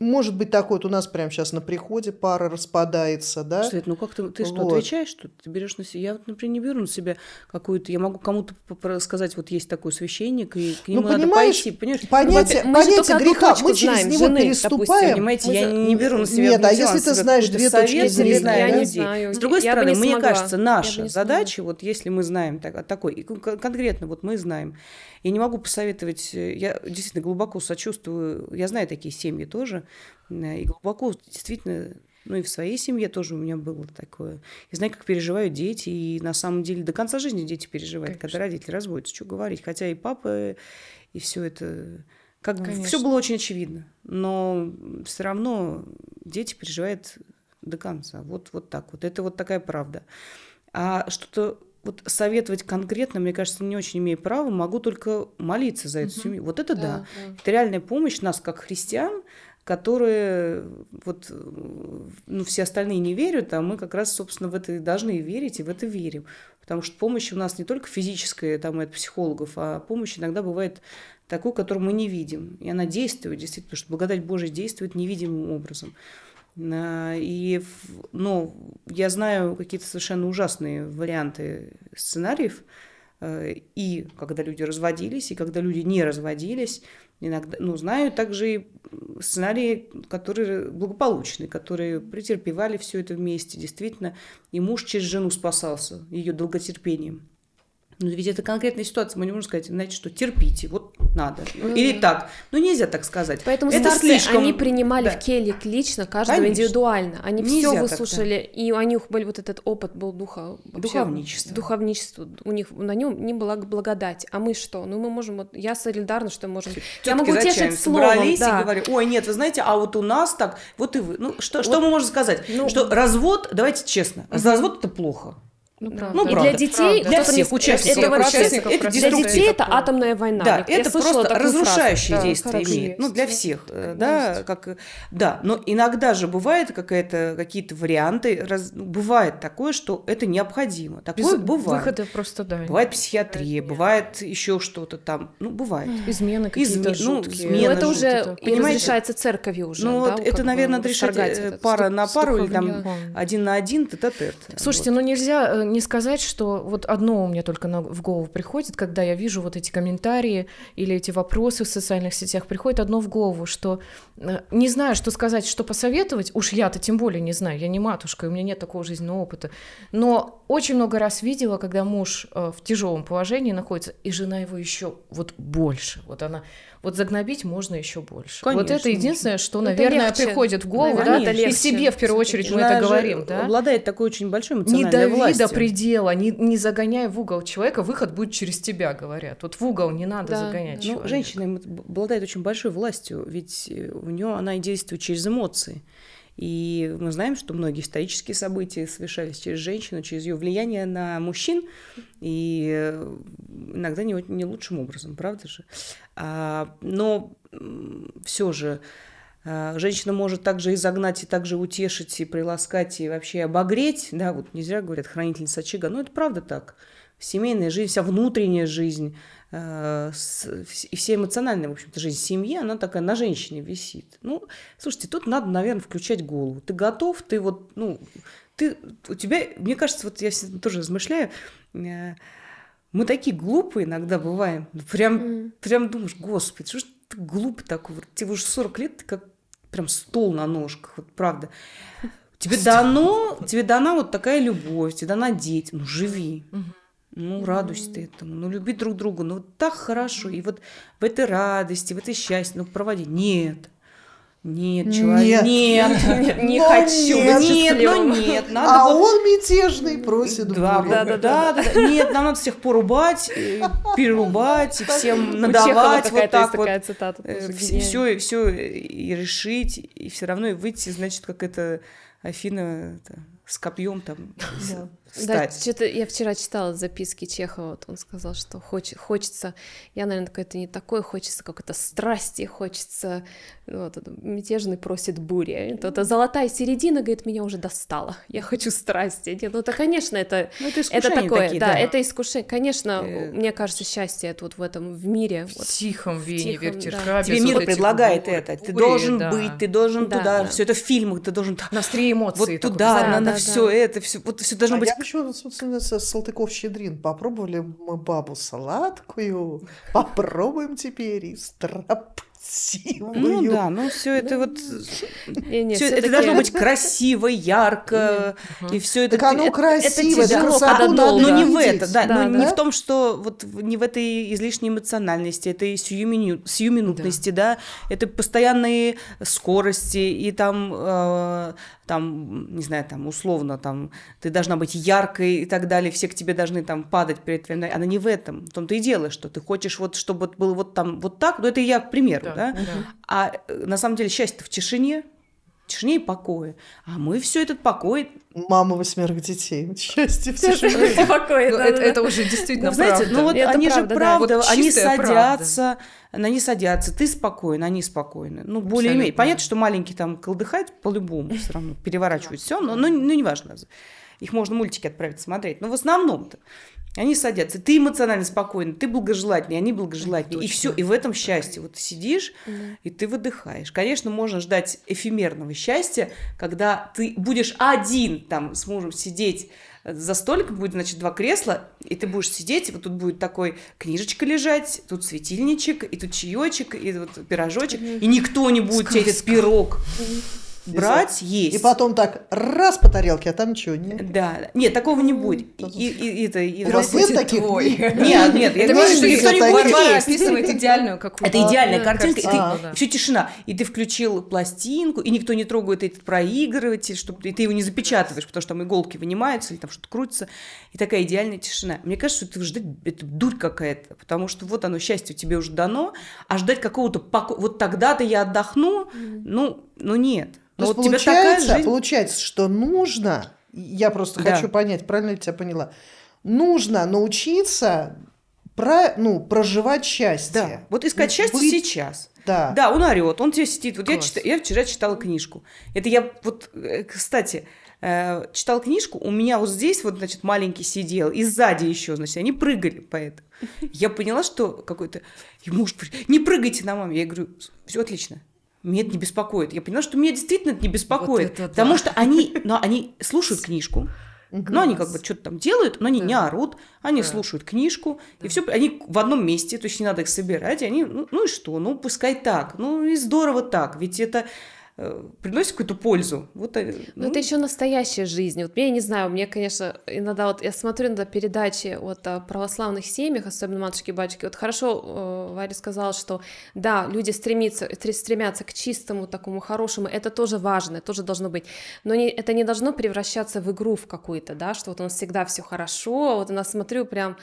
может быть, такой вот у нас прямо сейчас на приходе пара распадается, да? Свет, ну как ты, ты что, отвечаешь, что ты берешь на себя? Я вот, например, не беру на себя какую-то, я могу кому-то сказать, вот есть такой священник, и к ну, нему ну, надо пойти, понимаешь? Понятие, ну, понятие греха, мы через знаем, него жены, переступаем. Допустим, понимаете, мы... я не беру на себя. Нет, а если ты знаешь две точки совет, зрения? Я знаю, да? не знаю. С другой я стороны, мне смогла. кажется, наша задача, вот если мы знаем так, а такой, и конкретно вот мы знаем, я не могу посоветовать, э, я действительно глубоко сочувствую, я знаю такие семьи тоже, Э, и глубоко действительно ну и в своей семье тоже у меня было такое. И знаю, как переживают дети, и на самом деле до конца жизни дети переживают, Конечно. когда родители разводятся, что говорить. Хотя и папа, и все это... Как все было очень очевидно, но все равно дети переживают до конца. Вот, вот так вот. Это вот такая правда. А что-то вот советовать конкретно, мне кажется, не очень имею права, могу только молиться за эту угу. семью. Вот это да. да. да. Это реальная помощь нас, как христиан, которые вот, ну, все остальные не верят, а мы как раз, собственно, в это должны верить и в это верим. Потому что помощь у нас не только физическая, там, и от психологов, а помощь иногда бывает такую, которую мы не видим. И она действует, действительно, потому что благодать Божия действует невидимым образом. А, и, но ну, я знаю какие-то совершенно ужасные варианты сценариев, Э, и когда люди разводились, и когда люди не разводились. Иногда, ну, знаю также и сценарии, которые благополучные, которые претерпевали все это вместе. Действительно, и муж через жену спасался ее долготерпением. Ну ведь это конкретная ситуация, мы не можем сказать, знаете что терпите, вот надо. Mm-hmm. Или так. Ну, нельзя так сказать. Поэтому это старцы, слишком... они принимали да. в келик лично, каждого Конечно. индивидуально. Они нельзя все выслушали, и у них был вот этот опыт был духа... Вообще, духовничество. Духовничество. У них, на нем не была благодать. А мы что? Ну, мы можем... Вот, я солидарна, что мы можем... Тетки я могу тешить словом. Да. и говорю, ой, нет, вы знаете, а вот у нас так, вот и вы. Ну, что, вот, что мы можем сказать? Ну, что развод, давайте честно, угу. развод это плохо. Ну, правда. Ну, и для детей, правда. для всех участников, это, вообще, участников это для детей это атомная война. Да, я это просто разрушающие фразу. действия да, имеет. Ну для всех, так э, да, как да. Но иногда же бывает какая-то какие-то варианты, раз, ну, бывает такое, что это необходимо. Такое Без бывает. Выхода просто да. Бывает психиатрия, бывает еще что-то там, ну бывает. Измены какие-то Изме... Ну, измены Но ну, это уже понимаете? разрешается церковью уже. Ну да, вот это наверное решать э, пара на пару или там один на один, тет-а-тет. Слушайте, ну нельзя э, не сказать, что вот одно у меня только на, в голову приходит, когда я вижу вот эти комментарии или эти вопросы в социальных сетях, приходит одно в голову, что э, не знаю, что сказать, что посоветовать, уж я-то тем более не знаю, я не матушка, у меня нет такого жизненного опыта, но очень много раз видела, когда муж э, в тяжелом положении находится, и жена его еще вот больше, вот она вот загнобить можно еще больше. Конечно, вот это единственное, что, это наверное, легче. приходит в голову, наверное, да, легче. и себе в первую очередь Она мы это говорим, да. Обладает такой очень большой эмоциональной Не дави до предела, не, не загоняй в угол человека, выход будет через тебя, говорят. Вот в угол не надо да. загонять ну, человека. Женщина обладает очень большой властью, ведь э, у нее она и действует через эмоции. И мы знаем, что многие исторические события совершались через женщину, через ее влияние на мужчин, и э, иногда не, не лучшим образом, правда же? А, но все же а, Женщина может также и загнать, и также утешить, и приласкать, и вообще обогреть. Да, вот не зря говорят хранительница очага. Но это правда так. Семейная жизнь, вся внутренняя жизнь, Э, и вся эмоциональная, в общем-то, жизнь семьи, она такая на женщине висит. Ну, слушайте, тут надо, наверное, включать голову. Ты готов, ты вот, ну, ты, у тебя, мне кажется, вот я тоже размышляю, э, мы такие глупые иногда бываем. Ну, прям, mm. прям думаешь, господи, что ж ты глупый такой? Тебе уже 40 лет, ты как прям стол на ножках, вот правда. Тебе дано, тебе дана вот такая любовь, тебе дана дети, ну живи. Угу. Ну, радуйся ты этому, ну, люби друг друга, ну, так хорошо. И вот в этой радости, в этой счастье, ну, проводи. Нет, нет, человек, нет, нет, не хочу, нет, нет, нет, надо. А вот... он мятежный просит. Да, да, да, да, нет, нам надо всех порубать, э, перерубать и всем надавать вот так вот. Цитата, все и все и решить и все равно и выйти, значит, как это Афина с копьем там стать. Да, что-то я вчера читала записки Чехова, вот он сказал, что хочет, хочется, я, наверное, какой-то не такой, хочется какой-то страсти, хочется, вот, мятежный просит бури, это золотая середина, говорит, меня уже достала, я хочу страсти, Нет, ну, это, конечно, это, ну, это, это такое, такие, да, да, это искушение, конечно, э... мне кажется, счастье это вот в этом в мире. В вот, тихом вене, в да. Тебе мир вот предлагает бури, это, ты должен да. быть, ты должен да, туда, да. все это в фильмах, ты должен... На эмоции, Вот туда, да, на, да, на да, все да. это, все, вот все должно а быть Почему собственно, Салтыков-Щедрин. Попробовали мы бабу сладкую, попробуем теперь и страп. Ну да, ну все это вот ну, э, все это должно быть красиво, ярко и, все это. Так оно красиво, это, это да, но, но не в это, да, но не в том, что вот не в этой излишней эмоциональности, этой сиюмину, сиюминутности, да. да, это постоянные скорости и там э, там, не знаю, там, условно, там, ты должна быть яркой и так далее, все к тебе должны там падать перед твоим... Она не в этом. В том-то и дело, что ты хочешь вот, чтобы было вот там, вот так, но ну, это я к примеру, да? да? да. А э, на самом деле счастье в тишине, тишине и покое. А мы все этот покой... Мама восьмерых детей. Счастье все покое, ну, это, уже действительно ну, правда. ну вот они же правда, они садятся, правда. они садятся, ты спокойно, они спокойны. Ну, более-менее. Понятно, что маленький там колдыхает по-любому все равно, переворачивает все, но, но, но ну, неважно. Их можно мультики отправить смотреть. Но в основном-то. Они садятся. Ты эмоционально спокойно, ты благожелательный, они благожелательнее. И все, и в этом счастье. Вот ты сидишь, угу. и ты выдыхаешь. Конечно, можно ждать эфемерного счастья, когда ты будешь один там с мужем сидеть э, за столиком будет, значит, два кресла, и ты будешь сидеть, вот тут будет такой книжечка лежать, тут светильничек, и тут чаечек, и вот пирожочек, и никто не будет тебе этот пирог брать, есть. И потом так раз по тарелке, а там что? нет. Да, нет, такого не ну, будет. Ну и, и, это, и, У вас нет таких? Твой. Нет, нет, я говорю, что никто не будет есть. описывает идеальную какую-то. Это идеальная картинка, а, все тишина. И ты включил пластинку, и никто не трогает этот проигрыватель, чтобы и ты его не запечатываешь, потому что там иголки вынимаются или там что-то крутится. И такая идеальная тишина. Мне кажется, что ты ждать, это дурь какая-то, потому что вот оно, счастье тебе уже дано, а ждать какого-то, вот тогда-то я отдохну, ну, ну нет. То ну, вот получается, такая жизнь... получается, что нужно, я просто да. хочу понять, правильно ли тебя поняла, нужно научиться про, ну, проживать счастье. Да, вот искать ну, счастье быть... сейчас. Да. да, он орет, он тебе сидит. Вот я, чит... я вчера читала книжку. Это я вот, э, кстати, э, читал книжку, у меня вот здесь вот, значит, маленький сидел, и сзади еще, значит, они прыгали поэтому. Я поняла, что какой-то... И муж говорит, не прыгайте на маме. Я говорю, все отлично. Меня это не беспокоит. Я поняла, что меня действительно это не беспокоит. Вот это, да. потому что они, ну, они слушают книжку, но они как бы что-то там делают, но они да. не орут, они да. слушают книжку, да. и все, они в одном месте, то есть не надо их собирать, и они, ну, ну и что, ну пускай так, ну и здорово так, ведь это Э, приносит какую-то пользу. Вот, ну. Но это ну. еще настоящая жизнь. Вот я не знаю, мне, конечно, иногда вот я смотрю на передачи вот о э, православных семьях, особенно матушки и батюшки. Вот хорошо э, Варя сказала, что да, люди стремятся, стремятся к чистому, такому хорошему. Это тоже важно, это тоже должно быть. Но не, это не должно превращаться в игру в какую-то, да, что вот у нас всегда все хорошо. А вот у смотрю прям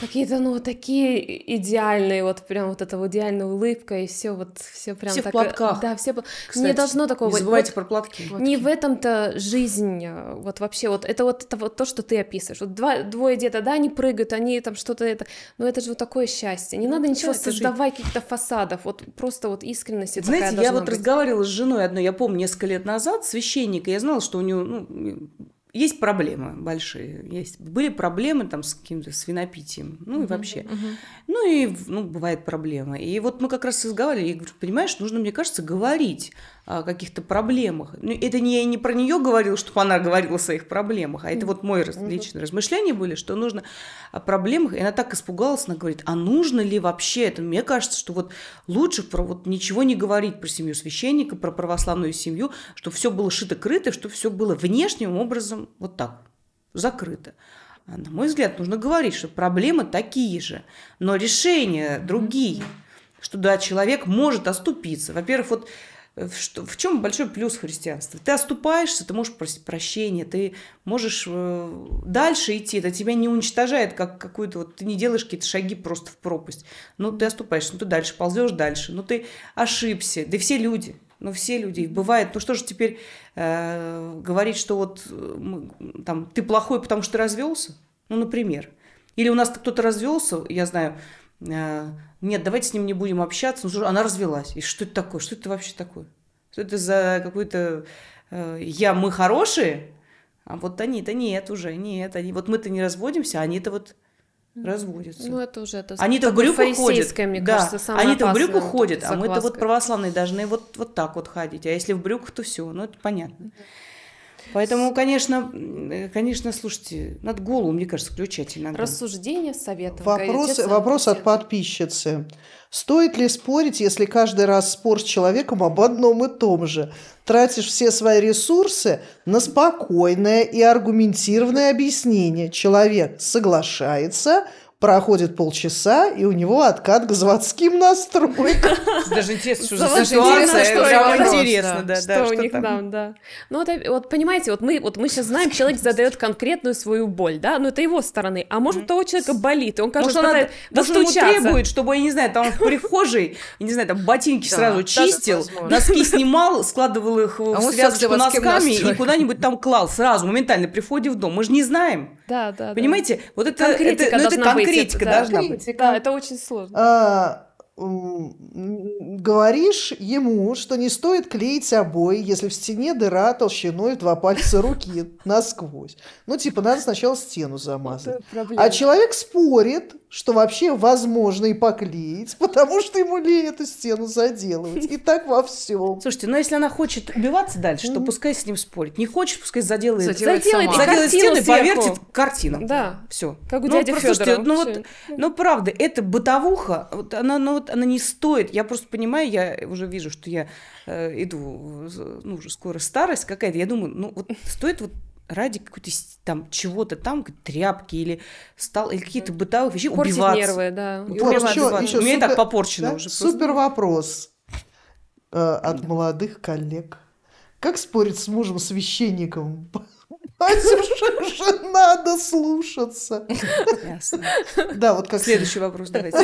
какие-то, ну, такие идеальные, вот прям вот эта вот идеальная улыбка и все вот все прям все так. в платках. Да, все. Кстати, не должно такого. Не забывайте вот, про платки. платки. Не в этом-то жизнь, э, вот вообще вот это вот это вот то, что ты описываешь. Вот два двое где-то, да, они прыгают, они там что-то это, но это же вот такое счастье. Не ну, надо ничего создавать каких-то фасадов, вот просто вот искренность. Знаете, я вот быть. разговаривала с женой одной, я помню несколько лет назад священника, я знала, что у него ну, есть проблемы большие, есть были проблемы там с каким-то свинопитием, ну и вообще, uh-huh. ну и ну бывает проблема, И вот мы как раз разговаривали, я говорю, понимаешь, нужно мне кажется говорить а, каких-то проблемах. Ну, это не, я не про нее говорила, чтобы она говорила о своих проблемах, а это вот мои раз, личные размышления были, что нужно о проблемах. И она так испугалась, она говорит, а нужно ли вообще это? Мне кажется, что вот лучше про вот ничего не говорить про семью священника, про православную семью, чтобы все было шито-крыто, чтобы все было внешним образом вот так, закрыто. А на мой взгляд, нужно говорить, что проблемы такие же, но решения другие, что да, человек может оступиться. Во-первых, вот Э, в чем большой плюс христианства? Ты оступаешься, ты можешь просить прощения, ты можешь э, дальше идти, это тебя не уничтожает, как какую-то вот ты не делаешь какие-то шаги просто в пропасть. Ну, ты оступаешься, ну ты дальше ползешь дальше, ну ты ошибся, да все люди, ну все люди, их бывает. Ну что же теперь э, говорить, что вот э, там ты плохой, потому что развелся? Ну, например. Или у нас кто-то развелся, я знаю, Э, нет, давайте с ним не будем общаться. Ну, она развелась. И что это такое? Что это вообще такое? Что это за какой-то э, я, мы хорошие, а вот они-то нет уже, нет, они, вот мы-то не разводимся, а они-то вот разводятся. Ну, это уже это Они-то в брюку ходят. Мне да. кажется, Они-то в брюку ходят, а мы-то вот православные должны вот, вот так вот ходить. А если в брюках, то все, ну это понятно. Да. Поэтому, конечно, конечно, слушайте, над голову, мне кажется, включать иногда. Рассуждение, советов. Вопрос, вопрос от подписчицы. Стоит ли спорить, если каждый раз спор с человеком об одном и том же? Тратишь все свои ресурсы на спокойное и аргументированное объяснение. Человек соглашается – Проходит полчаса, и у него откат к заводским настройкам. Даже интересно, что за ситуация, интересно, да, что, у них там, да. Ну э, вот, понимаете, вот мы, вот мы сейчас знаем, человек задает конкретную свою боль, да, но ну, это его стороны, а может того человека болит, и он как-то пытается достучаться. требует, чтобы, я не знаю, там в прихожей, не знаю, там ботинки сразу чистил, носки снимал, складывал их в а связочку носками и куда-нибудь там клал сразу, моментально при входе в дом. Мы же не знаем. Да, да. Понимаете, да. вот это конкретика, это, ну, должна, конкретика быть, да, должна конкретика. Да, ну, это очень сложно. А, говоришь ему, что не стоит клеить обои, если в стене дыра толщиной в два пальца руки насквозь. Ну, типа, надо сначала стену замазать. А человек спорит, что вообще возможно и поклеить, потому что ему лень эту стену заделывать. И так во всем. Слушайте, ну если она хочет убиваться дальше, то пускай с ним спорит. Не хочет, пускай заделает. Заделает, заделает, сама. заделает стену и повертит картину. Да. Все. Как у ну, дяди вот, Федора. ну, вот, ну правда, это бытовуха, вот она, ну, вот, она не стоит. Я просто понимаю, я уже вижу, что я э, иду, ну уже скоро старость какая-то. Я думаю, ну вот стоит вот ради какой-то там чего-то там, тряпки или стал или какие-то бытовых вещей Портить убиваться. нервы, да. И вот еще, еще У меня супер, так попорчено да? уже. Просто. Супер вопрос э, от да. молодых коллег. Как спорить с мужем священником? Катюша надо слушаться. Ясно. Да, вот как... Следующий вопрос давайте.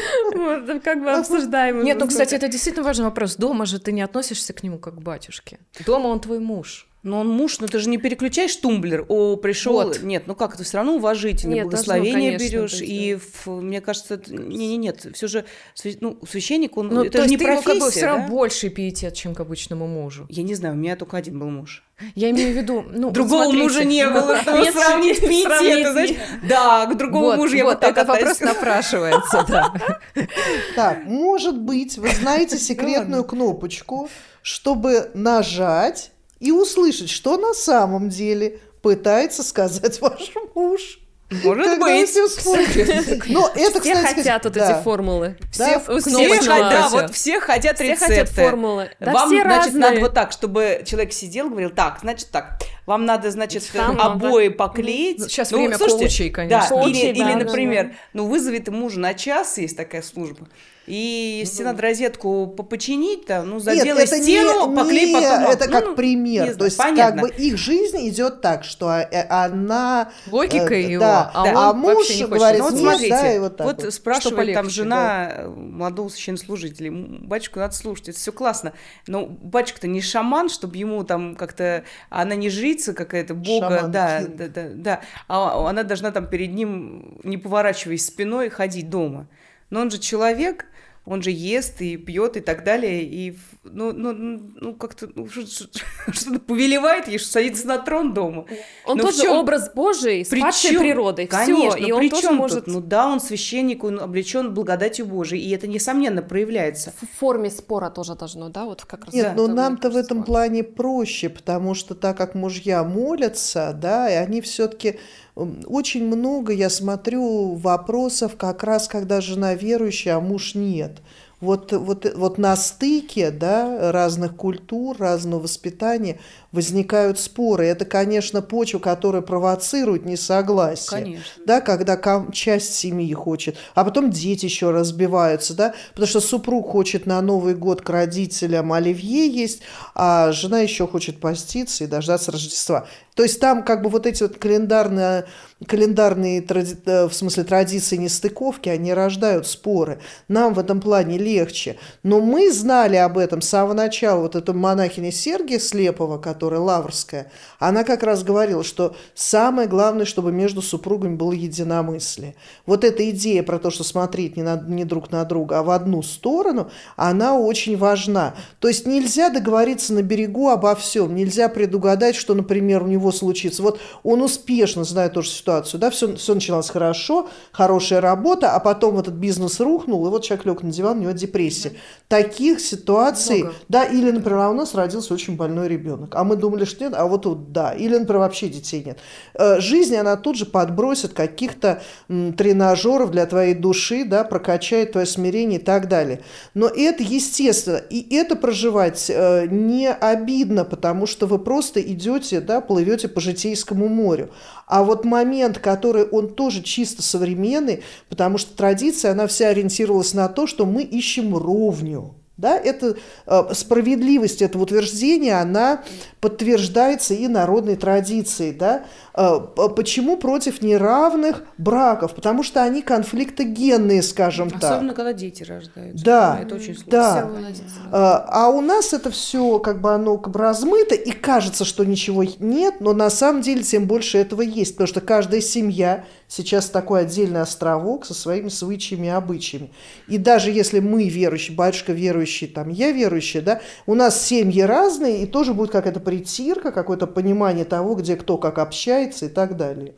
Вот, как бы обсуждаем. Нет, ну, кстати, это действительно важный вопрос. Дома же ты не относишься к нему как к батюшке. Дома он твой муж но он муж, но ну, ты же не переключаешь тумблер, о, пришел, вот. нет, ну как, ты все равно уважительное благословение должно, конечно, берешь, и в, мне кажется, не, не, нет, все же, ну, священник, он, ну, это же не ты профессия, его как бы все равно да? больше пиетет, чем к обычному мужу. Я не знаю, у меня только один был муж. Я имею в виду, ну, Другого смотрите, мужа не ну, было, чтобы сравнить пиетет, знаешь, да, к другому мужу я бы так Это вопрос напрашивается, да. Так, может быть, вы знаете секретную кнопочку, чтобы нажать и услышать, что на самом деле пытается сказать ваш муж. Может Когда быть. Все Но это, все кстати, хотят вот да. эти формулы. Все, да, все хотят, да, вот все хотят все рецепты. Хотят формулы. Да, Вам, все значит, разные. надо вот так, чтобы человек сидел, говорил, так, значит так, вам надо, значит, Сам обои надо. поклеить. Ну, ну, сейчас ну, время слушайте, коучей, конечно. Да, Коучи, или, да, или, например, да. ну, вызовет мужа на час, есть такая служба, и ну, если надо розетку попочинить, то, ну, задела Нет, это стену, не, поклей не, потом... Это как ну, пример. Знаю, То есть, понятно. как бы их жизнь идет так, что э, э, она... Э, логика э, его, да, а, да, а муж не говорит, ну, вот смотрите, да, и вот так вот. вот. спрашивает полегче, там жена да. молодого священнослужителя, батюшку надо слушать, это все классно, но батюшка-то не шаман, чтобы ему там как-то... Она не жрит, жрица какая-то, бога, да, да, да, да. А она должна там перед ним, не поворачиваясь спиной, ходить дома. Но он же человек, он же ест и пьет и так далее, и ну, ну, ну, ну как-то ну, что-то повелевает ей, что садится на трон дома. Он но ну, тоже чем... образ Божий, спадшей природой, конечно, все, и он тоже может... Тут? Ну да, он священник, он облечен благодатью Божией, и это, несомненно, проявляется. В форме спора тоже должно, да, вот как раз... Нет, но ну, нам-то в этом плане проще, потому что так как мужья молятся, да, и они все-таки Эм, очень много я смотрю вопросов как раз, когда жена верующая, а муж нет. Вот, вот, вот на стыке да, разных культур, разного воспитания возникают споры. Это, конечно, почва, которая провоцирует несогласие. Конечно. Да, когда часть семьи хочет. А потом дети еще разбиваются, да, потому что супруг хочет на Новый год к родителям оливье есть, а жена еще хочет поститься и дождаться Рождества. То есть там как бы вот эти вот календарные, календарные тради... Э, в смысле традиции нестыковки, они рождают споры. Нам в этом плане легче. Но мы знали об этом с самого начала. Вот эта монахиня Сергия Слепова, которая которая лаврская, она как раз говорила, что самое главное, чтобы между супругами было единомыслие. Вот эта идея про то, что смотреть не, на, не друг на друга, а в одну сторону, она очень важна. То есть нельзя договориться на берегу обо всем, нельзя предугадать, что, например, у него случится. Вот он успешно знает тоже ситуацию, да, все, все начиналось хорошо, хорошая работа, а потом этот бизнес рухнул, и вот человек лег на диван, у него депрессия. Таких ситуаций, Много. да, или, например, а у нас родился очень больной ребенок, а мы думали, что нет, а вот тут да. Или, например, вообще детей нет. Э, жизнь, она тут же подбросит каких-то тренажеров для твоей души, да, прокачает твое смирение и так далее. Но это естественно, и это проживать э, не обидно, потому что вы просто идете, да, плывете по житейскому морю. А вот момент, который он тоже чисто современный, потому что традиция, она вся ориентировалась на то, что мы ищем ровню. Да, это э, справедливость этого утверждения, она подтверждается и народной традицией. Да? Э, почему против неравных браков? Потому что они конфликтогенные, скажем Особенно, так. Особенно, когда дети рождаются. Да, это очень сложно. Да. Э, а у нас это все как бы оно как бы размыто, и кажется, что ничего нет, но на самом деле тем больше этого есть, потому что каждая семья сейчас такой отдельный островок со своими свычьями и обычаями. И даже если мы верующие, батюшка верующий, там я верующий, да, у нас семьи разные, и тоже будет какая-то притирка, какое-то понимание того, где кто как общается, появляется и так далее.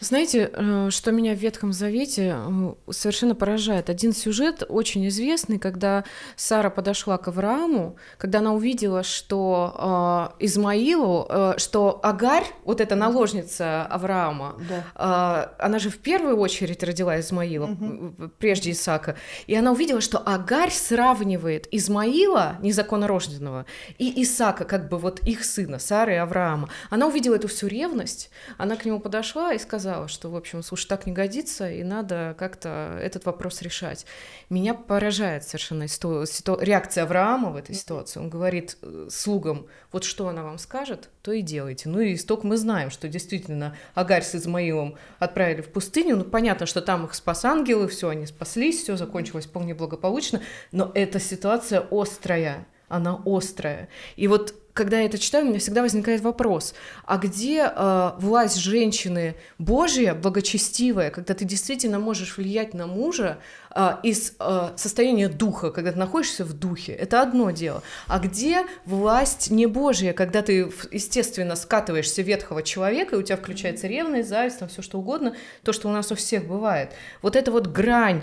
Знаете, э, что меня в Ветхом Завете э, совершенно поражает? Один сюжет очень известный, когда Сара подошла к Аврааму, когда она увидела, что э, Измаилу, что Агарь, вот эта наложница Авраама, да. она же в первую очередь родила Измаила, угу. прежде Исаака, и она увидела, что Агарь сравнивает Измаила, незаконно рожденного, и Исаака, как бы вот их сына, Сары и Авраама. Она увидела эту всю ревность, она к нему подошла и сказала, сказала, что, в общем, слушай, так не годится, и надо как-то этот вопрос решать. Меня поражает совершенно реакция Авраама в этой ситуации. Он говорит э, слугам, вот что она вам скажет, то и делайте. Ну и исток мы знаем, что действительно Агарь с Измаилом отправили в пустыню. Ну, понятно, что там их спас ангелы, все, они спаслись, все закончилось вполне благополучно, но эта ситуация острая она острая. И вот когда я это читаю, у меня всегда возникает вопрос, а где э, власть женщины Божья, благочестивая, когда ты действительно можешь влиять на мужа э, из э, состояния духа, когда ты находишься в духе, это одно дело. А где власть не Божья, когда ты, естественно, скатываешься ветхого человека, и у тебя включается ревность, зависть, там все что угодно, то, что у нас у всех бывает. Вот эта вот грань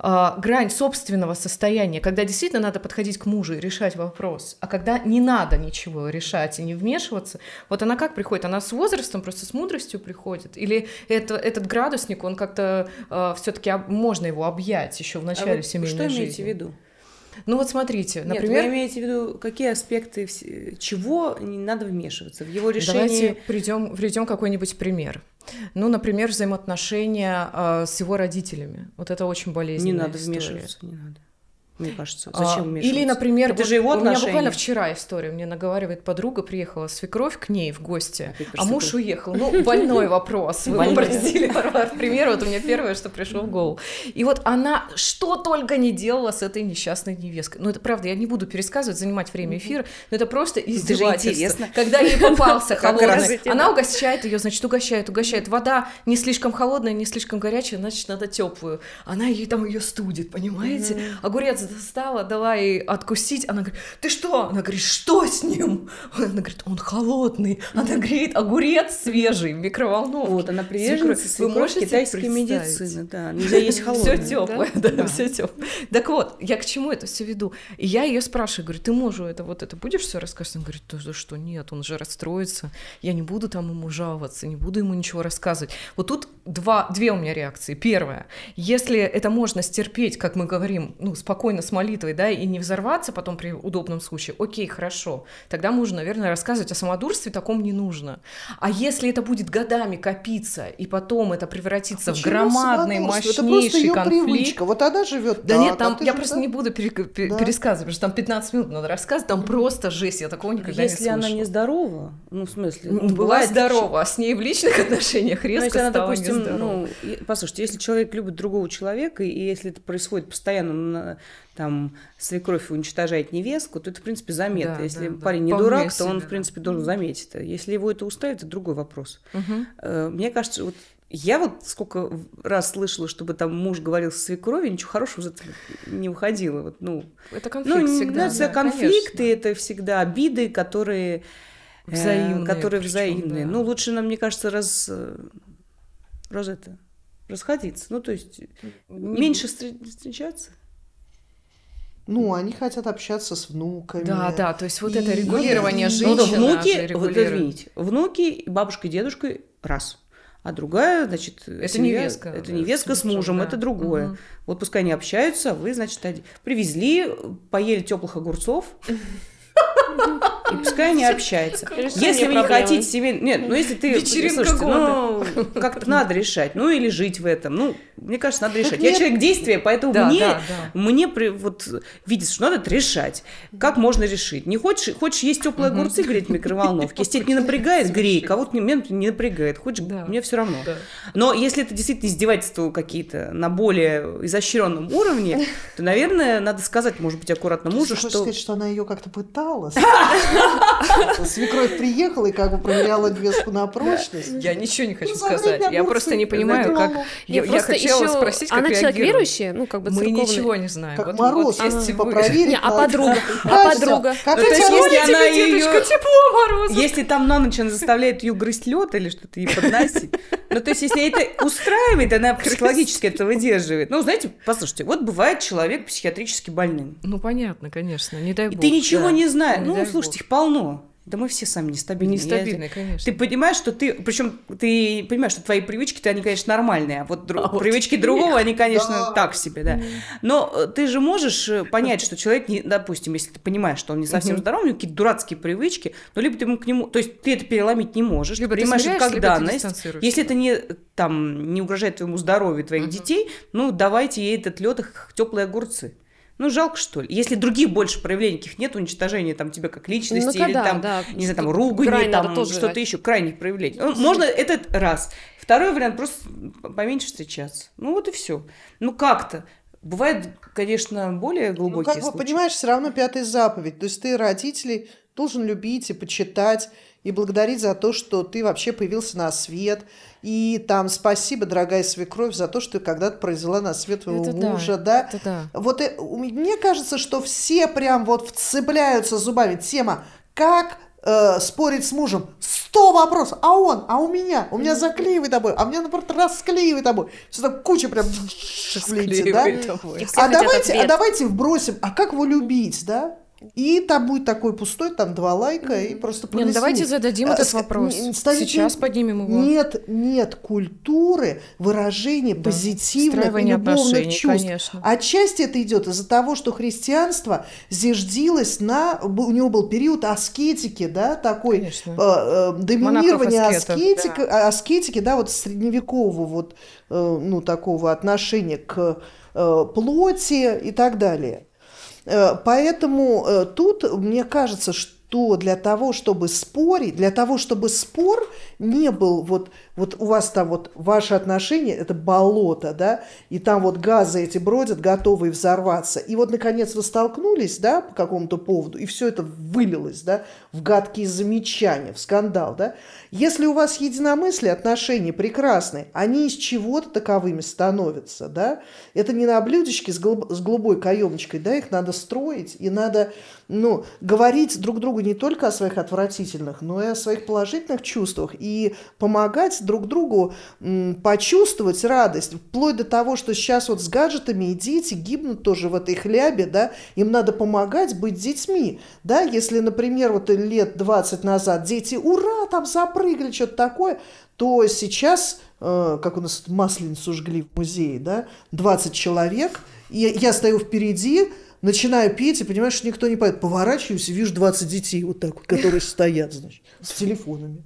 а, грань собственного состояния, когда действительно надо подходить к мужу и решать вопрос, а когда не надо ничего решать и не вмешиваться, вот она как приходит? Она с возрастом, просто с мудростью приходит? Или это, этот градусник, он как-то э, а, все-таки можно его объять еще в начале а вот семейной что жизни? Что имеете в виду? Ну вот смотрите, например... Нет, вы имеете в виду, какие аспекты, чего не надо вмешиваться в его решение? Давайте придем, придем какой-нибудь пример. Ну, например, взаимоотношения э, с его родителями. Вот это очень болезненная Не надо история. вмешиваться, не надо мне кажется. А, зачем а, Или, например, это вот же его у меня буквально вчера история. Мне наговаривает подруга, приехала свекровь к ней в гости, а, а муж уехал. Ну, больной вопрос. Вы обратили пример. Вот у меня первое, что пришло в голову. И вот она что только не делала с этой несчастной невесткой. Ну, это правда, я не буду пересказывать, занимать время эфира, но это просто издевательство. Когда ей попался холодный, она угощает ее, значит, угощает, угощает. Вода не слишком холодная, не слишком горячая, значит, надо теплую. Она ей там ее студит, понимаете? Огурец достала, дала ей откусить. Она говорит, ты что? Она говорит, что с ним? Она говорит, он холодный. Она говорит, огурец свежий в микроволновке. Вот, она приезжает, приверженница свекровь китайской медицины. Да, нельзя есть холодное. Все теплое, да, да, все теплое. Так вот, я к чему это все веду? И я ее спрашиваю, говорю, ты мужу это вот это будешь все рассказывать? Она говорит, да что нет, он же расстроится, я не буду там ему жаловаться, не буду ему ничего рассказывать. Вот тут два, две у меня реакции. Первое, если это можно стерпеть, как мы говорим, ну, спокойно спокойно с молитвой, да, и не взорваться потом при удобном случае, окей, хорошо, тогда можно, наверное, рассказывать о самодурстве, таком не нужно. А если это будет годами копиться, и потом это превратится а в громадный, мощнейший конфликт... привычка, вот она живет Да так, нет, а там, а я просто да? не буду пере- да. пересказывать, потому что там 15 минут надо рассказывать, там просто жесть, я такого никогда если не слышала. Если она не здорова, ну, в смысле... Ну, была здорова, а с ней в личных отношениях ну, резко Но если она, допустим, ну, послушайте, если человек любит другого человека, и если это происходит постоянно на, там свекровь уничтожает невестку, то это, в принципе, заметно. Да, Если да, парень да. не дурак, себе. то он, в принципе, должен заметить это. Если его это устраивает, это другой вопрос. Угу. Мне кажется, вот я вот сколько раз слышала, чтобы там муж говорил со свекровью, ничего хорошего из этого не выходило. Вот, ну, это ну, конфликт ну, всегда. это да, конфликты, конечно. это всегда обиды, которые э, взаимные. которые причем, взаимные. Да. Ну, лучше нам, мне кажется, раз, раз это расходиться. Ну, то есть не... меньше встречаться. Ну, они хотят общаться с внуками. Да, да, то есть вот и... это регулирование ну, жизни. Ну, да, внуки, вот, извините, внуки, бабушка и дедушка раз. А другая, значит, это семья, невестка. Это невестка с мужем, да. это другое. Угу. Вот пускай они общаются, а вы, значит, привезли, поели теплых огурцов И пускай они общаются. если вы не хотите семей, Нет, ну если ты... Вечеринка ну, как-то надо решать. Ну или жить в этом. Ну, мне кажется, надо решать. Я человек действия, поэтому мне, мне вот видится, что надо это решать. Как можно решить? Не хочешь, хочешь есть теплые огурцы, греть в микроволновке. Если тебя не напрягает, грей. Кого-то не, меня не напрягает. Хочешь, мне все равно. Но если это действительно издевательство какие-то на более изощренном уровне, то, наверное, надо сказать, может быть, аккуратно мужу, что... сказать, что она ее как-то пыталась? Свекровь приехала и как бы проверяла двеску на прочность. Я ничего не хочу ну, сказать. Я просто не понимаю, как... Я хотела спросить, как Она человек верующий? Ну, как бы Мы ничего не знаем. Как мороз, типа проверить. А подруга? А подруга? Как а ну, если она тепло, мороз. Если там на ночь она заставляет ее грызть лед или что-то ей подносить. Ну, то есть, если это устраивает, она психологически это выдерживает. Ну, знаете, послушайте, вот бывает человек психиатрически больным. Ну, понятно, конечно, не дай бог. И ты ничего не знаешь. Ну, ну, слушайте, бог. их полно. Да мы все сами нестабильные. Нестабильные, я... конечно. Ты понимаешь, что ты, причем ты понимаешь, что твои привычки, ты, они, конечно, нормальные, а вот, дру... а вот привычки нет. другого, они, конечно, да. так себе, да. Но э, ты же можешь э, понять, что человек, не, допустим, если ты понимаешь, что он не совсем здоров, у него какие-то дурацкие привычки, но либо ты ему к нему, то есть ты это переломить не можешь, либо ты понимаешь, ты как либо данность. если это не там не угрожает твоему здоровью твоих угу. детей, ну давайте ей этот лед, их теплые огурцы. Ну, жалко, что ли. Если других больше проявлений каких нет, уничтожения там тебя как личности, ну, или да, там, да. не знаю, там ругань, там что-то жать. еще, крайних проявлений. Ну, можно этот раз. Второй вариант просто поменьше встречаться. Ну вот и все. Ну как-то. Бывает, конечно, более ну, глубокие ну, как случаи. понимаешь, все равно пятая заповедь. То есть ты родителей должен любить и почитать и благодарить за то, что ты вообще появился на свет. И там спасибо, дорогая свекровь, за то, что ты когда-то произвела на свет твоего это мужа, да? да? Это да. Вот и, э, мне кажется, что все прям вот вцепляются зубами. Тема «Как э, спорить с мужем?» Сто вопросов. А он? А у меня? У меня заклеивай тобой. А у меня, наоборот, расклеивай тобой. Все там куча прям влетит, да? А давайте, а давайте вбросим. А как его любить, да? И там будет такой пустой, там два лайка, mm -hmm. и просто Нет, ну давайте зададим а, этот вопрос. Ставите... Сейчас поднимем его. Нет, нет культуры выражения да. позитивных и любовных чувств. Конечно. Отчасти это идет из-за того, что христианство зиждилось на... У него был период аскетики, да, такой э, э, доминирования аскетика, да. аскетики, да, вот средневекового вот, э, ну, такого отношения к э, плоти и так далее. Э, поэтому э, тут, мне кажется, что то для того, чтобы спорить, для того, чтобы спор не был, вот, вот у вас там вот ваши отношения, это болото, да, и там вот газы эти бродят, готовые взорваться. И вот, наконец, вы столкнулись, да, по какому-то поводу, и все это вылилось, да, в гадкие замечания, в скандал, да. Если у вас единомыслие, отношения прекрасные, они из чего-то таковыми становятся, да. Это не на блюдечке с, глуб с голубой каемочкой, да, их надо строить, и надо ну, говорить друг другу не только о своих отвратительных, но и о своих положительных чувствах и помогать друг другу м, почувствовать радость, вплоть до того, что сейчас вот с гаджетами и дети гибнут тоже в этой хлябе, да, им надо помогать быть детьми, да, если, например, вот лет 20 назад дети, ура, там запрыгали, что-то такое, то сейчас, э, как у нас масленицу жгли в музее, да, 20 человек, и я стою впереди, начинаю петь, и понимаешь, что никто не поет. Поворачиваюсь и вижу 20 детей вот так вот, которые стоят, значит, с телефонами.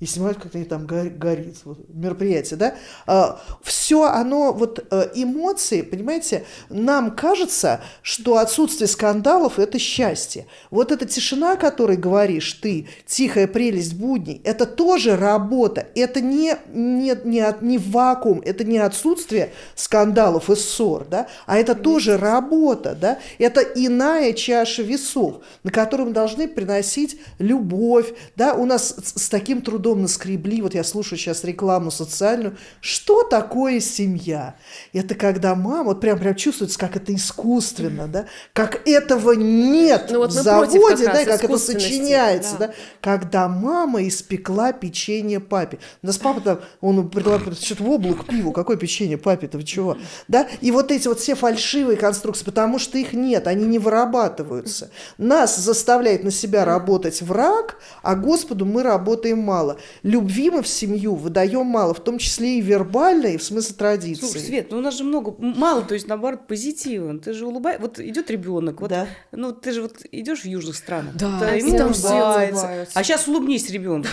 И снимают, как они там горит. Вот, мероприятие, да? А, все оно, вот э, эмоции, понимаете, нам кажется, что отсутствие скандалов – это счастье. Вот эта тишина, о которой говоришь ты, тихая прелесть будней, это тоже работа. Это не, не, не, не вакуум, это не отсутствие скандалов и ссор, да? А это тоже работа, да? это иная чаша весов, на которую мы должны приносить любовь. Да? У нас с таким трудом наскребли, вот я слушаю сейчас рекламу социальную, что такое семья? Это когда мама, вот прям, прям чувствуется, как это искусственно, да? как этого нет ну, вот в заводе, как да, как это сочиняется. Да. Да? Когда мама испекла печенье папе. У нас папа там, он предлагает что-то в облак пиву, какое печенье папе-то, чего? Да? И вот эти вот все фальшивые конструкции, потому что их их нет, они не вырабатываются. Нас заставляет на себя работать враг, а Господу мы работаем мало. Любви мы в семью выдаем мало, в том числе и вербально, и в смысле традиции. Слушай, Свет, ну у нас же много, мало, то есть наоборот позитивно. Ты же улыбаешься, вот идет ребенок, вот, да. ну ты же вот идешь в южных странах, да, да ему там улыбается. А сейчас улыбнись ребенку.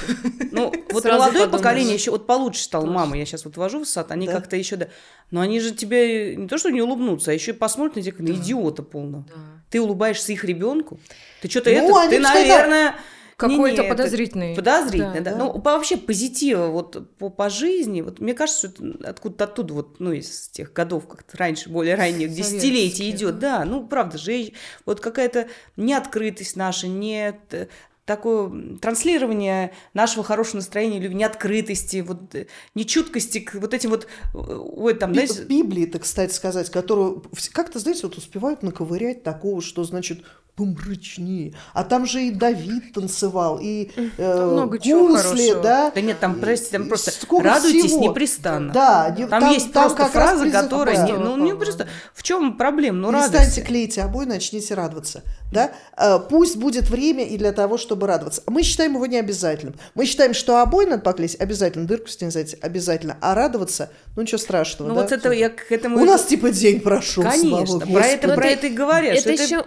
Ну вот молодое поколение еще вот получше стало, мама, я сейчас вот вожу в сад, они как-то еще да, но они же тебе не то что не улыбнутся, а еще и посмотрят на тебя как на идиота полно. Да. Ты улыбаешься их ребенку. Ты что-то ну, это, ты, наверное, какой-то подозрительный. Подозрительный, да. да. Ну, да. Ну, вообще позитива вот по, по жизни, вот мне кажется, что откуда-то оттуда вот, ну, из тех годов как-то раньше, более ранних Советские, десятилетий идет, да. да, ну, правда же, вот какая-то неоткрытость наша, нет, э, такое транслирование нашего хорошего настроения любви, неоткрытости, вот э, нечуткости к вот этим вот... Э, ой, там, Биб- знаете... Библии, так кстати сказать, которую как-то, знаете, вот успевают наковырять такого, что, значит, помрачнее. А там же и Давид танцевал, и э, много гусли, чего хорошего. да. Да нет, там, простите, там просто Сколько радуйтесь всего. непрестанно. Да, там, там есть там просто фраза, призыв, которая... Не, ну, не просто... В чем проблема? Ну, Перестаньте радуйся. клеить обои, начните радоваться. Да? Э, пусть будет время и для того, чтобы радоваться. Мы считаем его необязательным. Мы считаем, что обои надо поклеить обязательно, дырку снизать обязательно, а радоваться, ну ничего страшного. Ну да? вот это я к этому... У нас типа день прошел. Конечно, про это, про это и говорят. Это еще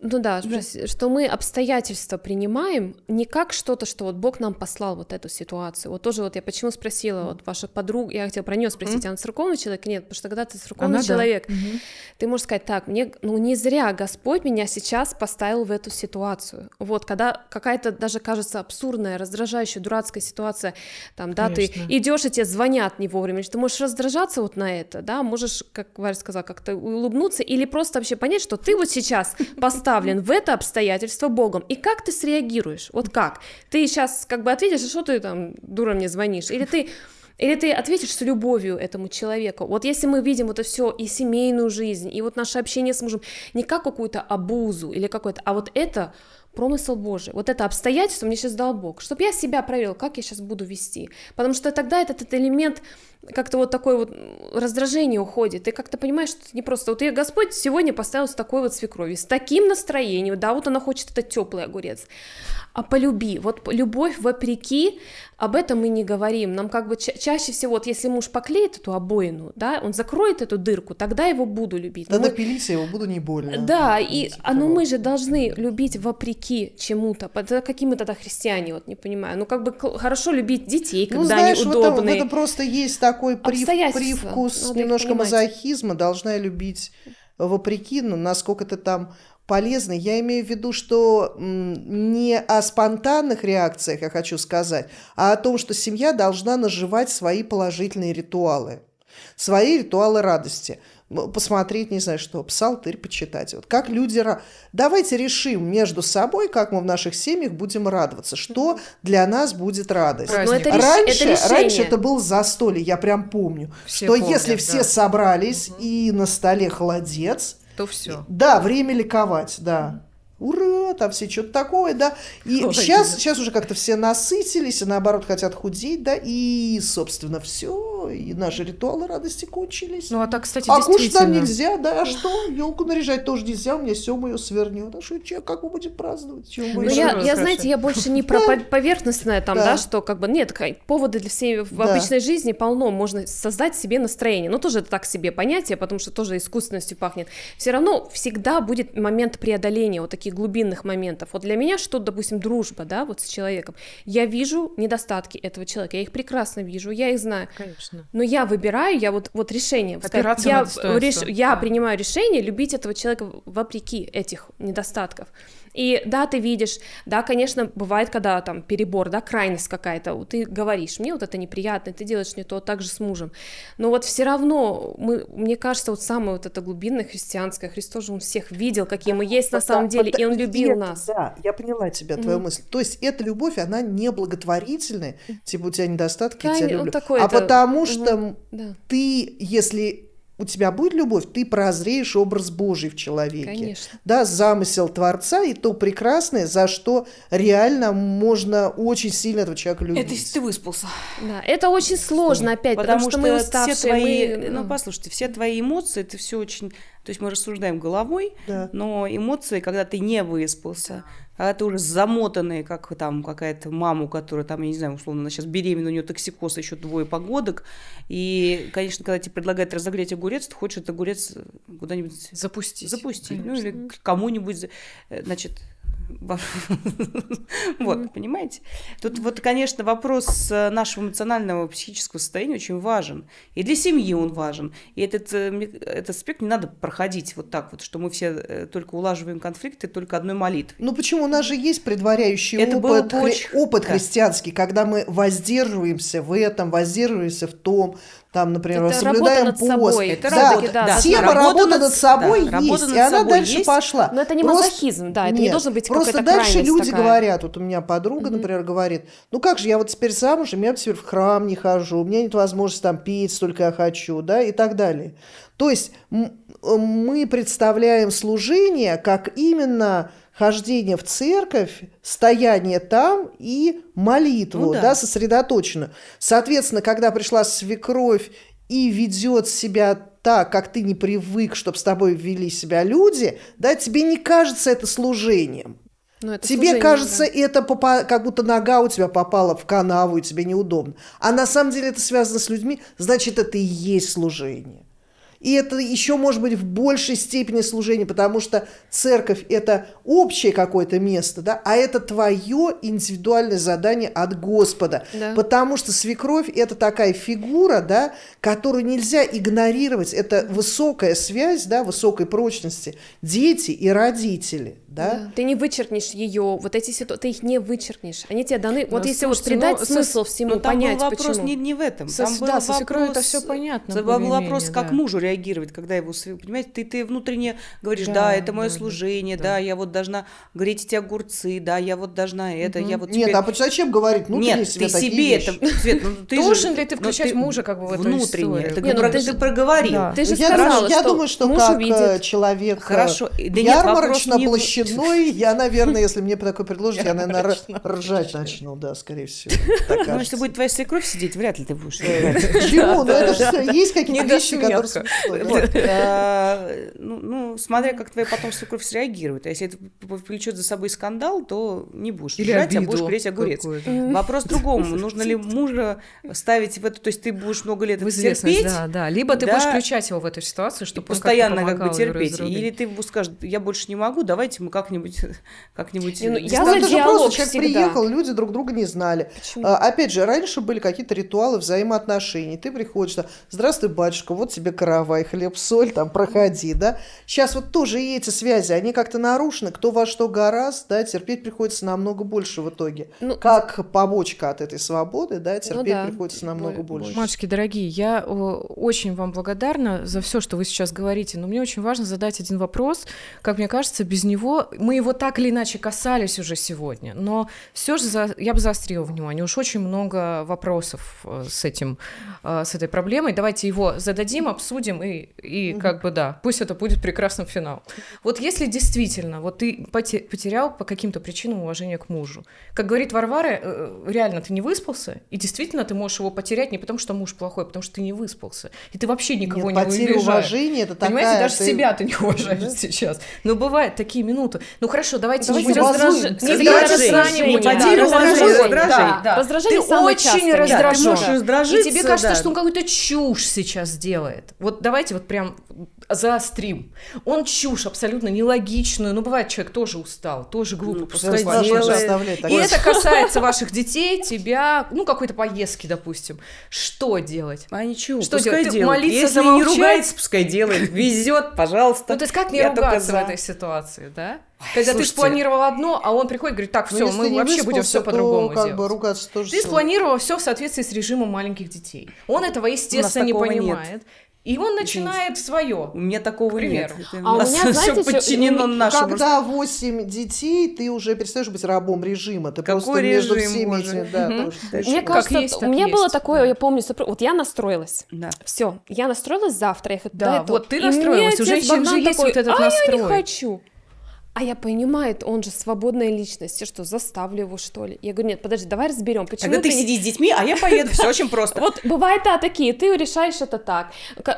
ну да, да. что мы обстоятельства принимаем не как что-то, что вот Бог нам послал вот эту ситуацию. Вот тоже вот я почему спросила, вот ваша подруга, я хотела про нее спросить, mm. она церковный человек? Нет, потому что когда ты церковный она, человек, да. ты можешь сказать так, мне, ну не зря Господь меня сейчас поставил в эту ситуацию. Вот, когда какая-то даже кажется абсурдная, раздражающая, дурацкая ситуация, там, да, Конечно. ты идешь и тебе звонят не вовремя, ты можешь раздражаться вот на это, да, можешь, как Варя сказала, как-то улыбнуться или просто вообще понять, что ты вот сейчас поставил поставлен в это обстоятельство Богом. И как ты среагируешь? Вот как? Ты сейчас как бы ответишь, а что ты там, дура, мне звонишь? Или ты или ты ответишь с любовью этому человеку. Вот если мы видим это все и семейную жизнь, и вот наше общение с мужем, не как какую-то обузу или какое-то, а вот это промысл Божий, вот это обстоятельство мне сейчас дал Бог, чтобы я себя проверил, как я сейчас буду вести, потому что тогда этот, этот элемент как-то вот такой вот раздражение уходит, ты как-то понимаешь, что это не просто, вот я Господь сегодня поставил с такой вот свекрови, с таким настроением, да, вот она хочет этот теплый огурец, а полюби. Вот любовь вопреки, об этом мы не говорим. Нам как бы ча- чаще всего, вот если муж поклеит эту обоину, да, он закроет эту дырку, тогда его буду любить. Да мы... напились, а его буду не больно. Да, и, типа, а, но ну, мы же должны любить вопреки чему-то. какими мы тогда христиане, вот не понимаю. Ну как бы хорошо любить детей, ну, когда ну, знаешь, они удобные. Вот это, просто есть такой прив... привкус немножко мазохизма, должна любить вопреки, ну, насколько ты там полезной. Я имею в виду, что не о спонтанных реакциях я хочу сказать, а о том, что семья должна наживать свои положительные ритуалы, свои ритуалы радости ну, посмотреть, не знаю что, псалтырь почитать. Вот как люди... Давайте решим между собой, как мы в наших семьях будем радоваться, что для нас будет радость. Но это раньше, это раньше это был застолье, я прям помню, все что помнят, если да. все собрались угу. и на столе холодец, то все. Да, время ликовать, да ура, там все что-то такое, да. И Ой, сейчас, да. сейчас уже как-то все насытились, и наоборот хотят худеть, да, и, собственно, все, и наши ритуалы радости кончились. Ну, а так, кстати, А кушать нам нельзя, да, а что? Елку наряжать тоже нельзя, у меня Сема ее свернет. А что, как мы будем праздновать? Чем мы ну, я, я знаете, я больше не про поверхностное там, да, что как бы, нет, поводы для всей в обычной жизни полно, можно создать себе настроение, но ну, тоже это так себе понятие, потому что тоже искусственностью пахнет. Все равно всегда будет момент преодоления вот таких таких глубинных моментов. Вот для меня что, допустим, дружба, да, вот с человеком. Я вижу недостатки этого человека, я их прекрасно вижу, я их знаю. Конечно. Но я выбираю, я вот, вот решение. Опираться я, реш... да. я принимаю решение любить этого человека вопреки этих недостатков. И да, ты видишь, да, конечно, бывает, когда там перебор, да, крайность какая-то, ты говоришь, мне вот это неприятно, ты делаешь не то, так же с мужем. Но вот все равно, мы, мне кажется, вот самое вот это глубинное христианское, Христос же он всех видел, какие мы есть на самом деле, и он любил нас. Да, я поняла тебя, твою мысль. То есть эта любовь, она не благотворительная, типа у тебя недостатки, я тебя люблю. а потому что ты, если у тебя будет любовь, ты прозреешь образ Божий в человеке. Конечно. Да, замысел Творца и то прекрасное, за что реально можно очень сильно этого человека любить. Это если ты выспался. Да, это очень сложно опять, потому, потому что, что мы уставшие. Все твои, мы... Ну, ну, послушайте, все твои эмоции, это все очень то есть мы рассуждаем головой, да. но эмоции, когда ты не выспался, когда ты уже замотанный, как там какая-то мама, которая там, я не знаю, условно, она сейчас беременна, у нее токсикоз, еще двое погодок. И, конечно, когда тебе предлагают разогреть огурец, ты хочешь этот огурец куда-нибудь... Запустить. Запустить. Ну, конечно. Ну или кому-нибудь, э, значит, Вот, понимаете? Тут вот, конечно, вопрос э, нашего эмоционального, психического состояния очень важен. И для семьи он важен. И этот, э, этот аспект не надо проходить вот так вот, что мы все э, только улаживаем конфликты только одной молитвой. Ну почему? У нас же есть предваряющий Это опыт, хри- очень... опыт христианский, когда мы воздерживаемся в этом, воздерживаемся в том, там, например, это соблюдаем пост. Собой. Это да, работа, да, да. Тема работа над собой да, есть, над и она дальше есть. пошла. Но это не просто, да, это нет, не должен быть Просто дальше люди такая. говорят, вот у меня подруга, mm-hmm. например, говорит, ну как же, я вот теперь замужем, я теперь в храм не хожу, у меня нет возможности там пить, столько я хочу, да, и так далее. То есть э, мы представляем служение как именно хождение в церковь, стояние там и молитву, ну, да. да, сосредоточено. Соответственно, когда пришла свекровь и ведет себя так, как ты не привык, чтобы с тобой вели себя люди, да, тебе не кажется это служением. Ну, это тебе служение, кажется, да. это попа- как будто нога у тебя попала в канаву, и тебе неудобно. А на самом деле это связано с людьми, значит, это и есть служение. И это еще может быть в большей степени служение, потому что церковь это общее какое-то место, да, а это твое индивидуальное задание от Господа. Да. Потому что свекровь это такая фигура, да, которую нельзя игнорировать. Это высокая связь, да, высокой прочности. Дети и родители. Да? да. Ты не вычеркнешь ее, вот эти ситуации, ты их не вычеркнешь. Они тебе даны. Но, вот если вот придать ну, смысл всему, ну, там понять, был вопрос почему. Не, не в этом. Со, там да, был вопрос, это все понятно. Был вопрос, как мужу реагировать, когда его, понимаете, ты, ты внутренне говоришь, да, да это мое да, служение, да. да, я вот должна греть эти огурцы, да, я вот должна это, угу. я вот теперь... Нет, а почему зачем говорить ну Нет, ты себе это... Свет, ну, ты Должен же, ли ты включать ну, мужа как бы в эту Внутренне, это, Нет, ну, ты, ты проговорил. Да. Ты ну, же я сказала, думаю, что Я думаю, что муж как увидит. Э, человек э, Хорошо. Э, да ярмарочно-площадной, не... я, наверное, если мне такое предложат, я, наверное, ржать начну, да, скорее всего. Ну, если будет твоя свекровь сидеть, вряд ли ты будешь. Почему? Ну, это же есть какие-то вещи, которые... Вот. Э, ну, ну, смотря как твоя потомство кровь среагирует. А если это повлечет за собой скандал, то не будешь Или жрать, а будешь греть огурец. Вопрос другому. Нужно ли мужа ставить в это? То есть ты будешь много лет терпеть? Да, да. Либо ты будешь включать его в эту ситуацию, чтобы Постоянно как бы терпеть. Или ты скажешь, я больше не могу, давайте мы как-нибудь... как-нибудь... Ну, я за диалог Человек приехал, люди друг друга не знали. Почему? А, опять же, раньше были какие-то ритуалы взаимоотношений. Ты приходишь, здравствуй, батюшка, вот тебе крава давай хлеб, соль, там проходи, да. Сейчас вот тоже и эти связи, они как-то нарушены, кто во что гораздо, да, терпеть приходится намного больше в итоге. Ну, как побочка от этой свободы, да, ну терпеть ну, да. приходится намного больше. больше. Мальчики дорогие, я очень вам благодарна за все, что вы сейчас говорите, но мне очень важно задать один вопрос, как мне кажется, без него мы его так или иначе касались уже сегодня, но все же за... я бы заострила внимание, уж очень много вопросов э, с этим, э, с этой проблемой. Давайте его зададим, обсудим этим, и, и угу. как бы да, пусть это будет прекрасным финалом. Вот если действительно, вот ты потерял по каким-то причинам уважение к мужу, как говорит Варвара, э, реально ты не выспался, и действительно ты можешь его потерять не потому, что муж плохой, а потому что ты не выспался, и ты вообще никого Нет, не потеря уважения, это такая... Понимаете, даже ты... себя ты не уважаешь да? сейчас. Но ну, бывают такие минуты. Ну хорошо, давайте, давайте не раздражаем. Не раздражаем. Потеря уважения. Раздражение Ты очень раздражен. И тебе кажется, что он какую-то чушь сейчас делает. Вот давайте вот прям заострим. Он чушь абсолютно нелогичную. Ну, бывает, человек тоже устал, тоже глупо ну, просто делает. И это касается ваших детей, тебя, ну, какой-то поездки, допустим. Что делать? А ничего, что пускай делать? делает. молиться, Если замолчать? не ругается, пускай делает. Везет, пожалуйста. Ну, то есть как не Я ругаться в этой ситуации, да? Ой, Когда слушайте, ты спланировал одно, а он приходит и говорит, так, ну, все, мы вообще будем все по-другому делать. Бы ругаться, тоже ты спланировал все в соответствии с режимом маленьких детей. Он этого, естественно, не понимает. Нет. И он начинает Извините. свое. У меня такого нет. а у, меня, знаете, все подчинено что... Ну, нашему. Когда 8 детей, ты уже перестаешь быть рабом режима. Ты Какой просто режим между всеми Этими, да, угу. Мне кажется, как есть, у меня есть. было такое, да. я помню, сопр... вот я настроилась. Да. Все, я настроилась завтра. Я хочу. да, вот ты настроилась, у женщин же есть такой, вот этот а настрой. я не хочу а я понимаю, это он же свободная личность, я что, заставлю его, что ли? Я говорю, нет, подожди, давай разберем, почему Когда ты, сидишь сиди с детьми, а я поеду, все очень просто. Вот бывает, да, такие, ты решаешь это так.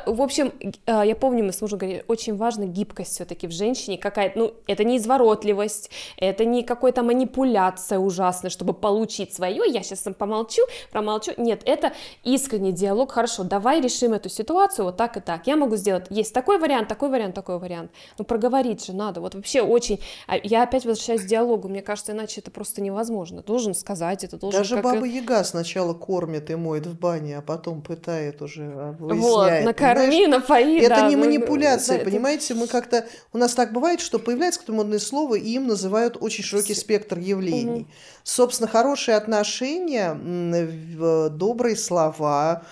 В общем, э, я помню, мы с мужем говорили, очень важна гибкость все-таки в женщине, какая-то, ну, это не изворотливость, это не какая-то манипуляция ужасная, чтобы получить свое, я сейчас помолчу, промолчу, нет, это искренний диалог, хорошо, давай решим эту ситуацию вот так и так, я могу сделать, есть такой вариант, такой вариант, такой вариант, ну, проговорить же надо, вот вообще очень очень... А я опять возвращаюсь к диалогу, мне кажется, иначе это просто невозможно. Должен сказать это, должен... Даже как... Баба Яга сначала кормит и моет в бане, а потом пытает уже, а, выясняет. Вот, накорми, Знаешь, напои, Это да, не ну, ну, манипуляция, мы... понимаете? Мы как-то... У нас так бывает, что появляется какое-то модное слово, и им называют очень широкий спектр явлений. Угу. Собственно, хорошие отношения, добрые слова,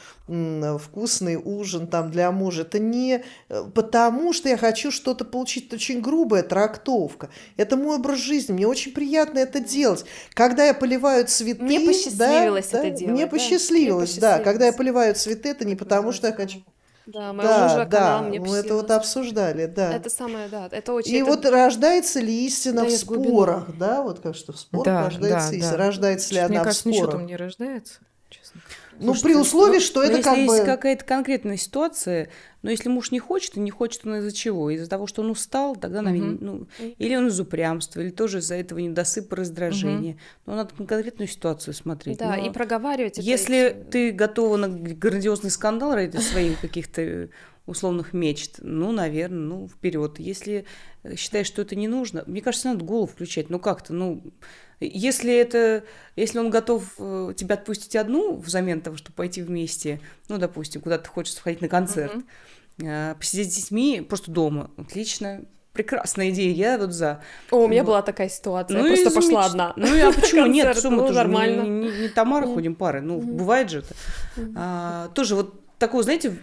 вкусный ужин там для мужа. Это не э, потому, что я хочу что-то получить. Это очень грубая трактовка. Это мой образ жизни. Мне очень приятно это делать. Когда я поливаю цветы... Мне посчастливилось да, это да, делать. Мне да? посчастливилось, да. Когда я поливаю цветы, это не потому, что я хочу... Да, моего да, мужа да, мне мы это вот обсуждали, да. Это самое, да, это очень... И это... вот рождается ли истина да, в спорах, глубину. да, вот как что в спорах да, рождается да, истина, да. рождается ли она кажется, в спорах? Мне кажется, ничего там не рождается. Ну, при ну, условии, ну, что это если как есть бы... есть какая-то конкретная ситуация, но если муж не хочет, и не хочет он из-за чего? Из-за того, что он устал, тогда, наверное, угу. ну, или он из упрямства, или тоже из-за этого недосыпа, раздражения. Угу. Но надо конкретную ситуацию смотреть. Да, но и проговаривать Если это... ты готова на грандиозный скандал ради своих каких-то условных мечт, ну, наверное, ну, вперед. Если считаешь, что это не нужно, мне кажется, надо голову включать. Ну, как-то, ну, если это, если он готов э, тебя отпустить одну взамен того, чтобы пойти вместе, ну, допустим, куда ты хочешь сходить на концерт, mm посидеть с детьми просто дома, отлично, прекрасная идея, я вот за. О, у меня ну, была такая ситуация, ну, я просто изумить. пошла одна. Ну и а почему нет? Что мы тоже не, Тамара ходим пары, ну бывает же это. А, тоже вот такого, знаете,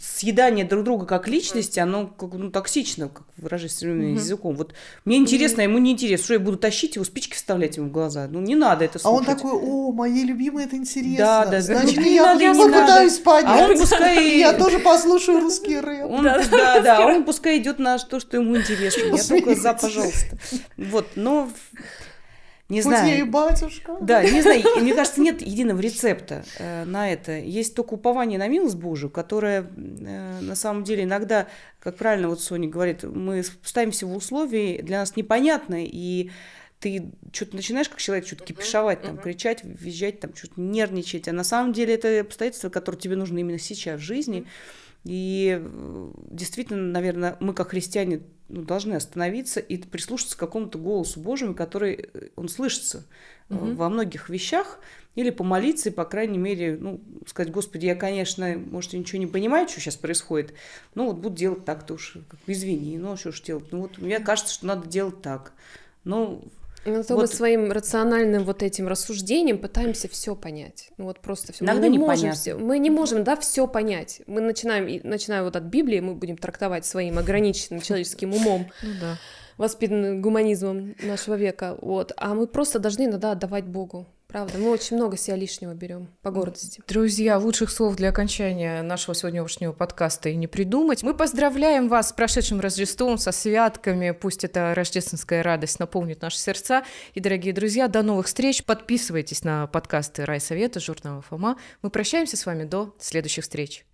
съедание друг друга как личности, оно как, ну, токсично, как выражаясь современным угу. языком. Вот мне интересно, а ему не интересно, что я буду тащить его, спички вставлять ему в глаза. Ну, не надо это слушать. А он такой, о, моей любимой это интересно. Да, да, значит, ну, я, надо, я попытаюсь надо. понять. А он пускай... Я тоже послушаю русский рэп. Он, да, да, да, он пускай идет на то, что ему интересно. Я только за, пожалуйста. Вот, но не знаю. Худею, батюшка. Да, не знаю. Мне кажется, нет единого рецепта э, на это. Есть только упование на милость Божию, которое э, на самом деле иногда, как правильно вот Соня говорит, мы ставимся в условия для нас непонятные, и ты что-то начинаешь как человек что-то кипишовать, там, кричать, визжать, там, что-то нервничать, а на самом деле это обстоятельства, которые тебе нужны именно сейчас в жизни. Mm-hmm и э, действительно, наверное, мы как христиане ну, должны остановиться и прислушаться к какому-то голосу Божьему, который э, он слышится угу. во многих вещах, или помолиться и, по крайней мере, ну, сказать, Господи, я, конечно, может, ничего не понимаю, что сейчас происходит, но вот буду делать так-то уж, как, извини, ну, что ж делать, ну, вот мне кажется, что надо делать так. Ну, но то вот. мы своим рациональным вот этим рассуждением пытаемся все понять. Ну вот просто все. Иногда мы не, можем, все, мы не можем, да, все понять. Мы начинаем, начиная вот от Библии, мы будем трактовать своим ограниченным человеческим умом, ну воспитанным гуманизмом нашего века. Вот, а мы просто должны иногда отдавать Богу. Правда, мы очень много себя лишнего берем по гордости. Друзья, лучших слов для окончания нашего сегодняшнего подкаста и не придумать. Мы поздравляем вас с прошедшим Рождеством, со святками. Пусть эта рождественская радость наполнит наши сердца. И, дорогие друзья, до новых встреч. Подписывайтесь на подкасты Рай Совета журнала Фома. Мы прощаемся с вами до следующих встреч.